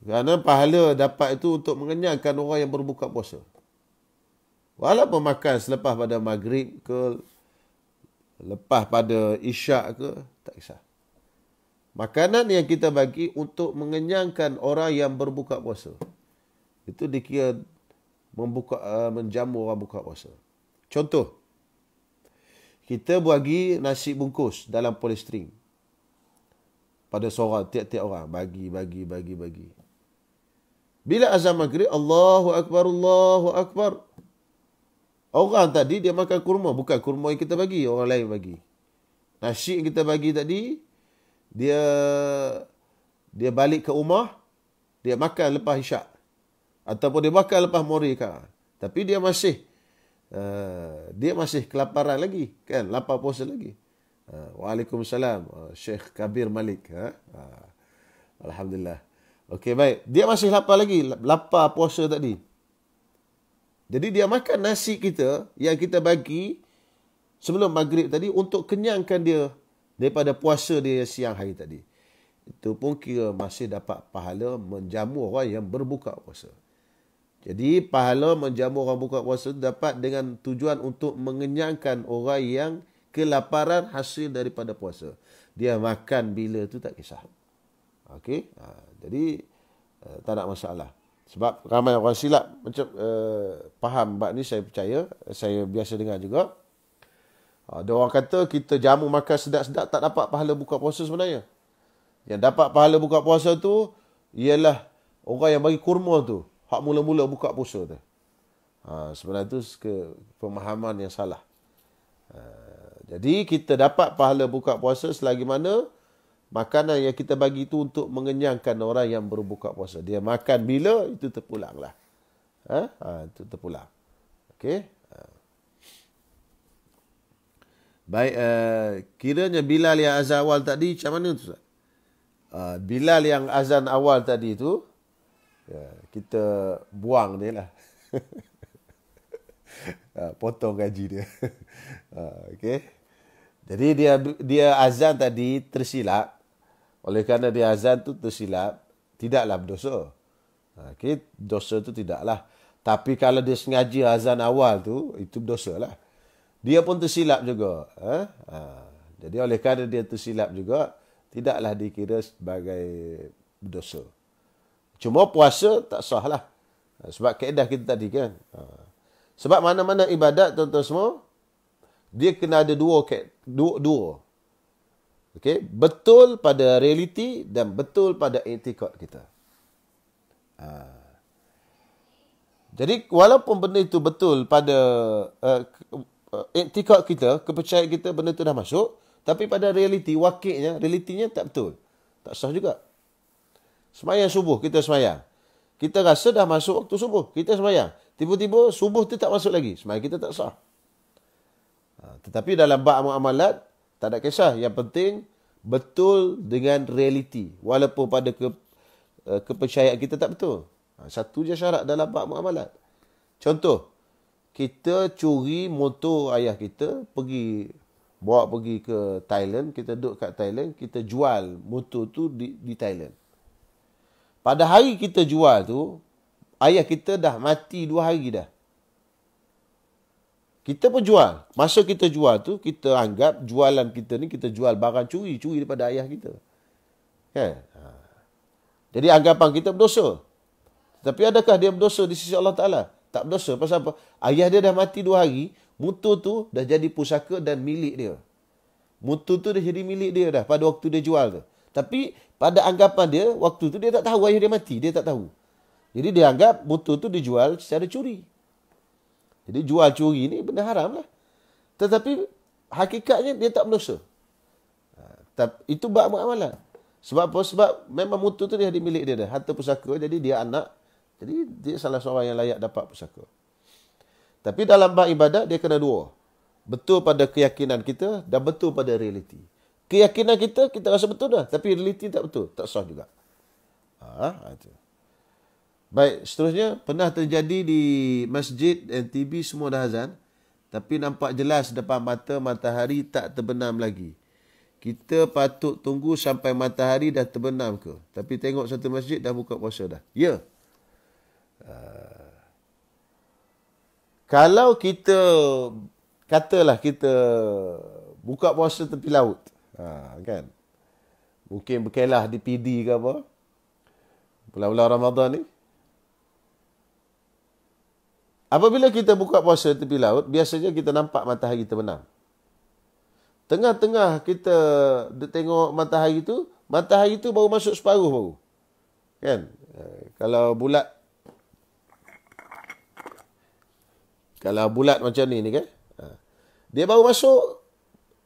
Kerana pahala dapat itu untuk mengenyangkan orang yang berbuka puasa. Walaupun makan selepas pada maghrib ke lepas pada isyak ke, tak kisah. Makanan yang kita bagi untuk mengenyangkan orang yang berbuka puasa. Itu dikira membuka uh, menjamu orang buka puasa. Contoh kita bagi nasi bungkus dalam polistrin pada seorang tiap-tiap orang bagi bagi bagi bagi. Bila azan maghrib Allahu akbar Allahu akbar. Orang tadi dia makan kurma bukan kurma yang kita bagi orang lain bagi. Nasi yang kita bagi tadi dia dia balik ke rumah dia makan lepas isyak ataupun dia bakal lepas mori ka. Tapi dia masih uh, dia masih kelaparan lagi, kan? Lapar puasa lagi. Uh, Waalaikumsalam uh, eh, Syekh Kabir Malik, ha. Uh, Alhamdulillah. Okey, baik. Dia masih lapar lagi, lapar puasa tadi. Jadi dia makan nasi kita yang kita bagi sebelum maghrib tadi untuk kenyangkan dia daripada puasa dia siang hari tadi. Itu pun kira masih dapat pahala menjamu orang yang berbuka puasa. Jadi pahala menjamu orang buka puasa dapat dengan tujuan untuk mengenyangkan orang yang kelaparan hasil daripada puasa. Dia makan bila tu tak kisah. Okey. Ha, jadi uh, tak ada masalah. Sebab ramai orang silap macam uh, faham bab ni saya percaya, saya biasa dengar juga. Ha, dia orang kata kita jamu makan sedap-sedap tak dapat pahala buka puasa sebenarnya. Yang dapat pahala buka puasa tu ialah orang yang bagi kurma tu hak mula-mula buka puasa tu. Ha, sebenarnya tu ke pemahaman yang salah. Ha, jadi kita dapat pahala buka puasa selagi mana makanan yang kita bagi itu untuk mengenyangkan orang yang berbuka puasa. Dia makan bila itu terpulang lah. Ha? ha itu terpulang. Okay. Ha. Baik, uh, kiranya Bilal yang azan awal tadi, macam mana tu? Uh, Bilal yang azan awal tadi tu, ya, kita buang dia lah. Ah, potong gaji dia. Ah, okay. Jadi dia dia azan tadi tersilap. Oleh kerana dia azan tu tersilap, tidaklah berdosa. Ah, okay. Dosa tu tidaklah. Tapi kalau dia sengaja azan awal tu, itu berdosa lah. Dia pun tersilap juga. Ha? Jadi oleh kerana dia tersilap juga, tidaklah dikira sebagai berdosa. Cuma puasa tak sah lah. Ha, sebab keedah kita tadi kan. Ha. Sebab mana-mana ibadat tuan-tuan semua, dia kena ada dua. dua, dua. Okay? Betul pada realiti dan betul pada etikot kita. Ha. Jadi walaupun benda itu betul pada uh, etikot kita, kepercayaan kita benda itu dah masuk, tapi pada realiti, wakilnya, realitinya tak betul. Tak sah juga. Semayang subuh, kita semayang. Kita rasa dah masuk waktu subuh, kita semayang. Tiba-tiba subuh tu tak masuk lagi. Semayang kita tak sah. Ha, tetapi dalam bab amalat, tak ada kisah. Yang penting, betul dengan realiti. Walaupun pada ke, eh, kepercayaan kita tak betul. Ha, satu je syarat dalam bab amalat. Contoh, kita curi motor ayah kita, pergi bawa pergi ke Thailand, kita duduk kat Thailand, kita jual motor tu di, di Thailand. Pada hari kita jual tu, ayah kita dah mati dua hari dah. Kita pun jual. Masa kita jual tu, kita anggap jualan kita ni, kita jual barang curi-curi daripada ayah kita. Kan? Ha. Jadi anggapan kita berdosa. Tapi adakah dia berdosa di sisi Allah Ta'ala? Tak berdosa. Pasal apa? Ayah dia dah mati dua hari, mutu tu dah jadi pusaka dan milik dia. Mutu tu dah jadi milik dia dah pada waktu dia jual tu. Tapi pada anggapan dia waktu tu dia tak tahu ayah dia mati dia tak tahu jadi dia anggap motor tu dijual secara curi jadi jual curi ni benda haram lah tetapi hakikatnya dia tak berdosa ha, itu bab amalan sebab apa sebab memang motor tu dia di milik dia dah harta pusaka jadi dia anak jadi dia salah seorang yang layak dapat pusaka tapi dalam bab ibadat dia kena dua betul pada keyakinan kita dan betul pada realiti keyakinan kita kita rasa betul dah tapi realiti tak betul tak sah juga ha itu baik seterusnya pernah terjadi di masjid NTB semua dah azan tapi nampak jelas depan mata matahari tak terbenam lagi kita patut tunggu sampai matahari dah terbenam ke tapi tengok satu masjid dah buka puasa dah ya ah. kalau kita katalah kita buka puasa tepi laut Ha, kan? Mungkin berkelah di PD ke apa. Bulan-bulan Ramadan ni. Apabila kita buka puasa tepi laut, biasanya kita nampak matahari kita terbenam. Tengah-tengah kita tengok matahari itu, matahari itu baru masuk separuh baru. Kan? Ha, kalau bulat kalau bulat macam ni ni kan? Ha. Dia baru masuk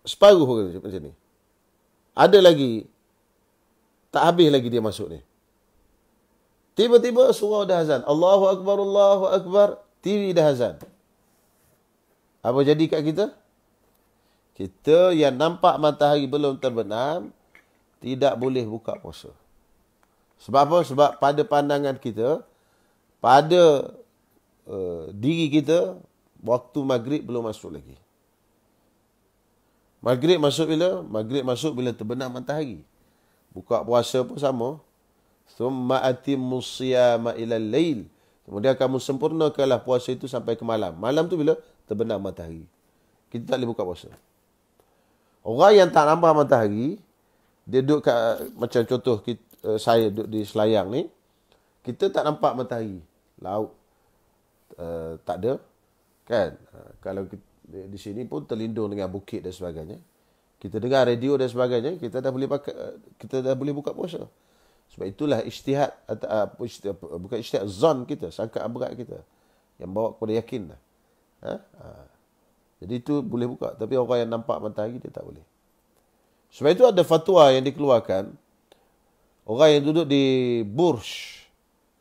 separuh macam ni. Ada lagi. Tak habis lagi dia masuk ni. Tiba-tiba surau dah azan. Allahu Akbar, Allahu Akbar. TV dah azan. Apa jadi kat kita? Kita yang nampak matahari belum terbenam, tidak boleh buka puasa. Sebab apa? Sebab pada pandangan kita, pada uh, diri kita, waktu maghrib belum masuk lagi. Maghrib masuk bila? Maghrib masuk bila terbenam matahari. Buka puasa pun sama. Thumma atimus siyama ila lail. Kemudian kamu sempurnakanlah puasa itu sampai ke malam. Malam tu bila? Terbenam matahari. Kita tak boleh buka puasa. Orang yang tak nampak matahari, dia duduk kat, macam contoh kita, eh, saya duduk di Selayang ni, kita tak nampak matahari. Laut uh, tak ada. Kan? Eh, kalau kita, di sini pun terlindung dengan bukit dan sebagainya. Kita dengar radio dan sebagainya, kita dah boleh pakai, eh, kita dah boleh buka puasa. Sebab itulah ijtihad atau eh, bukan ijtihad zon kita, sangka berat kita yang bawa kepada yakin dah. Ha? ha? Jadi itu boleh buka, tapi orang yang nampak matahari dia tak boleh. Sebab itu ada fatwa yang dikeluarkan orang yang duduk di Burj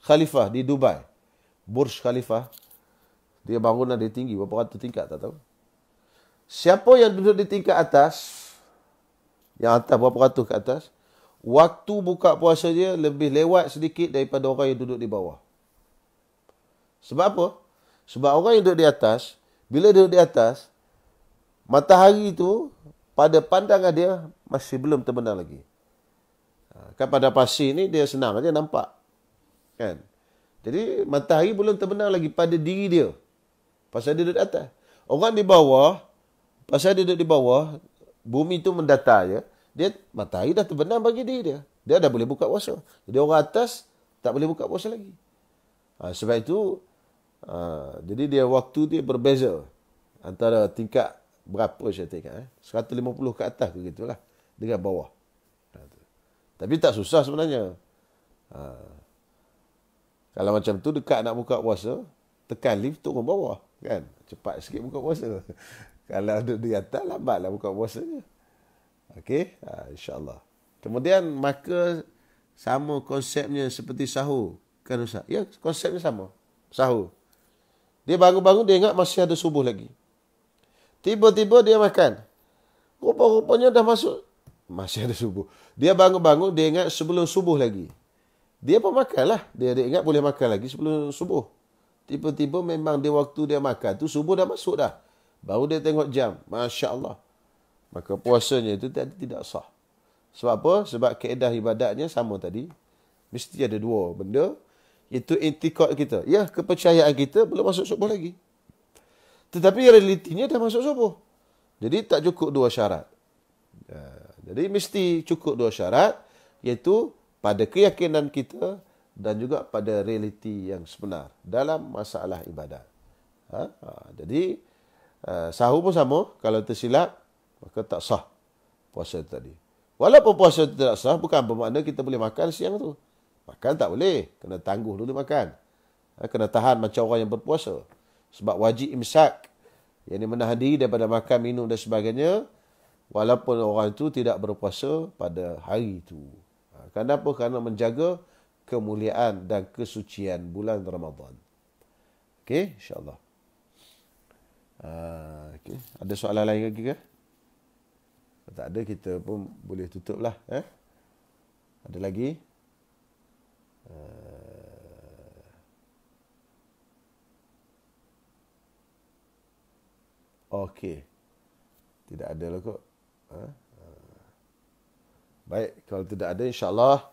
Khalifah di Dubai. Burj Khalifah dia bangunan dia tinggi berapa ratus tingkat tak tahu. Siapa yang duduk di tingkat atas, yang atas berapa ratus ke atas, waktu buka puasa dia lebih lewat sedikit daripada orang yang duduk di bawah. Sebab apa? Sebab orang yang duduk di atas, bila duduk di atas, matahari itu pada pandangan dia masih belum terbenar lagi. Ha, kan pada pasir ini dia senang saja nampak. Kan? Jadi matahari belum terbenar lagi pada diri dia. Pasal dia duduk di atas. Orang di bawah, Pasal dia duduk di bawah, bumi tu mendata je. Ya. Dia, matahari dah terbenam bagi diri dia. Dia dah boleh buka puasa. Jadi orang atas tak boleh buka puasa lagi. Ha, sebab itu, ha, jadi dia waktu dia berbeza. Antara tingkat berapa saya tengok. Eh? 150 ke atas ke gitulah. Dengan bawah. Ha, Tapi tak susah sebenarnya. Ha. Kalau macam tu dekat nak buka puasa, tekan lift turun bawah. Kan? Cepat sikit buka puasa. Kalau ada di atas, lambatlah buka puasa je. Okey? Ha, InsyaAllah. Kemudian, maka sama konsepnya seperti sahur. Kan Ustaz? Ya, konsepnya sama. Sahur. Dia bangun-bangun, dia ingat masih ada subuh lagi. Tiba-tiba dia makan. Rupa-rupanya dah masuk. Masih ada subuh. Dia bangun-bangun, dia ingat sebelum subuh lagi. Dia pun lah. Dia, dia ingat boleh makan lagi sebelum subuh. Tiba-tiba memang dia waktu dia makan tu subuh dah masuk dah. Baru dia tengok jam. Masya Allah. Maka puasanya itu tadi tidak sah. Sebab apa? Sebab keedah ibadatnya sama tadi. Mesti ada dua benda. Itu intikot kita. Ya, kepercayaan kita belum masuk subuh lagi. Tetapi realitinya dah masuk subuh. Jadi tak cukup dua syarat. Ya, jadi mesti cukup dua syarat. Iaitu pada keyakinan kita dan juga pada realiti yang sebenar dalam masalah ibadat. Ha? Ha, jadi, Eh, sahu pun sama. Kalau tersilap, maka tak sah puasa itu tadi. Walaupun puasa itu tidak sah, bukan bermakna kita boleh makan siang tu. Makan tak boleh. Kena tangguh dulu makan. Eh, kena tahan macam orang yang berpuasa. Sebab wajib imsak. Yang ini menahan diri daripada makan, minum dan sebagainya. Walaupun orang itu tidak berpuasa pada hari itu. Ha, kenapa? Kerana menjaga kemuliaan dan kesucian bulan Ramadan. Okey, insyaAllah. Ah, okay. Ada soalan lain lagi ke? Kalau tak ada kita pun boleh tutup lah eh? Ada lagi? Uh, ah. okay Tidak ada lah kot huh? Ah. Baik, kalau tidak ada insyaAllah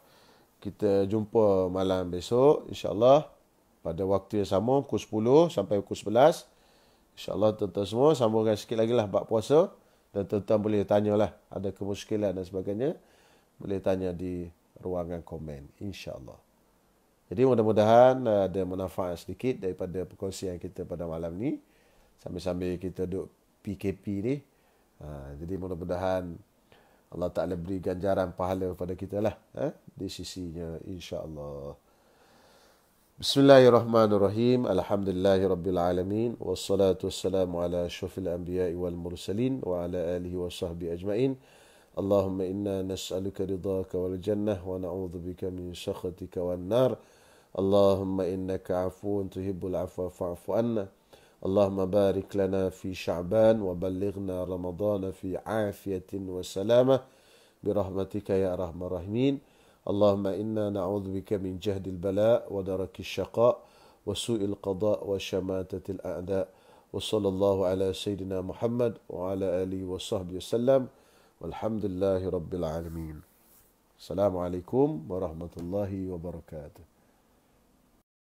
kita jumpa malam besok insyaAllah pada waktu yang sama pukul 10 sampai pukul 11. InsyaAllah tuan-tuan semua sambungkan sikit lagi lah bab puasa. Dan tuan-tuan boleh lah ada kemuskilan dan sebagainya. Boleh tanya di ruangan komen insyaAllah. Jadi mudah-mudahan eh, ada manfaat sedikit daripada perkongsian kita pada malam ni. Sambil-sambil kita duduk PKP ni. Ha, jadi mudah-mudahan Allah Ta'ala beri ganjaran pahala kepada kita lah. Ha? Di sisinya insyaAllah. بسم الله الرحمن الرحيم الحمد لله رب العالمين والصلاة والسلام على أشرف الأنبياء والمرسلين وعلى آله وصحبه أجمعين اللهم إنا نسألك رضاك والجنة ونعوذ بك من سخطك والنار اللهم إنك عفو تحب العفو فاعف عنا اللهم بارك لنا في شعبان وبلغنا رمضان في عافية وسلامة برحمتك يا أرحم الراحمين اللهم إنا نعوذ بك من جهد البلاء ودرك الشقاء وسوء القضاء وشماتة الأعداء وصلى الله على سيدنا محمد وعلى آله وصحبه وسلم والحمد لله رب العالمين السلام عليكم ورحمة الله وبركاته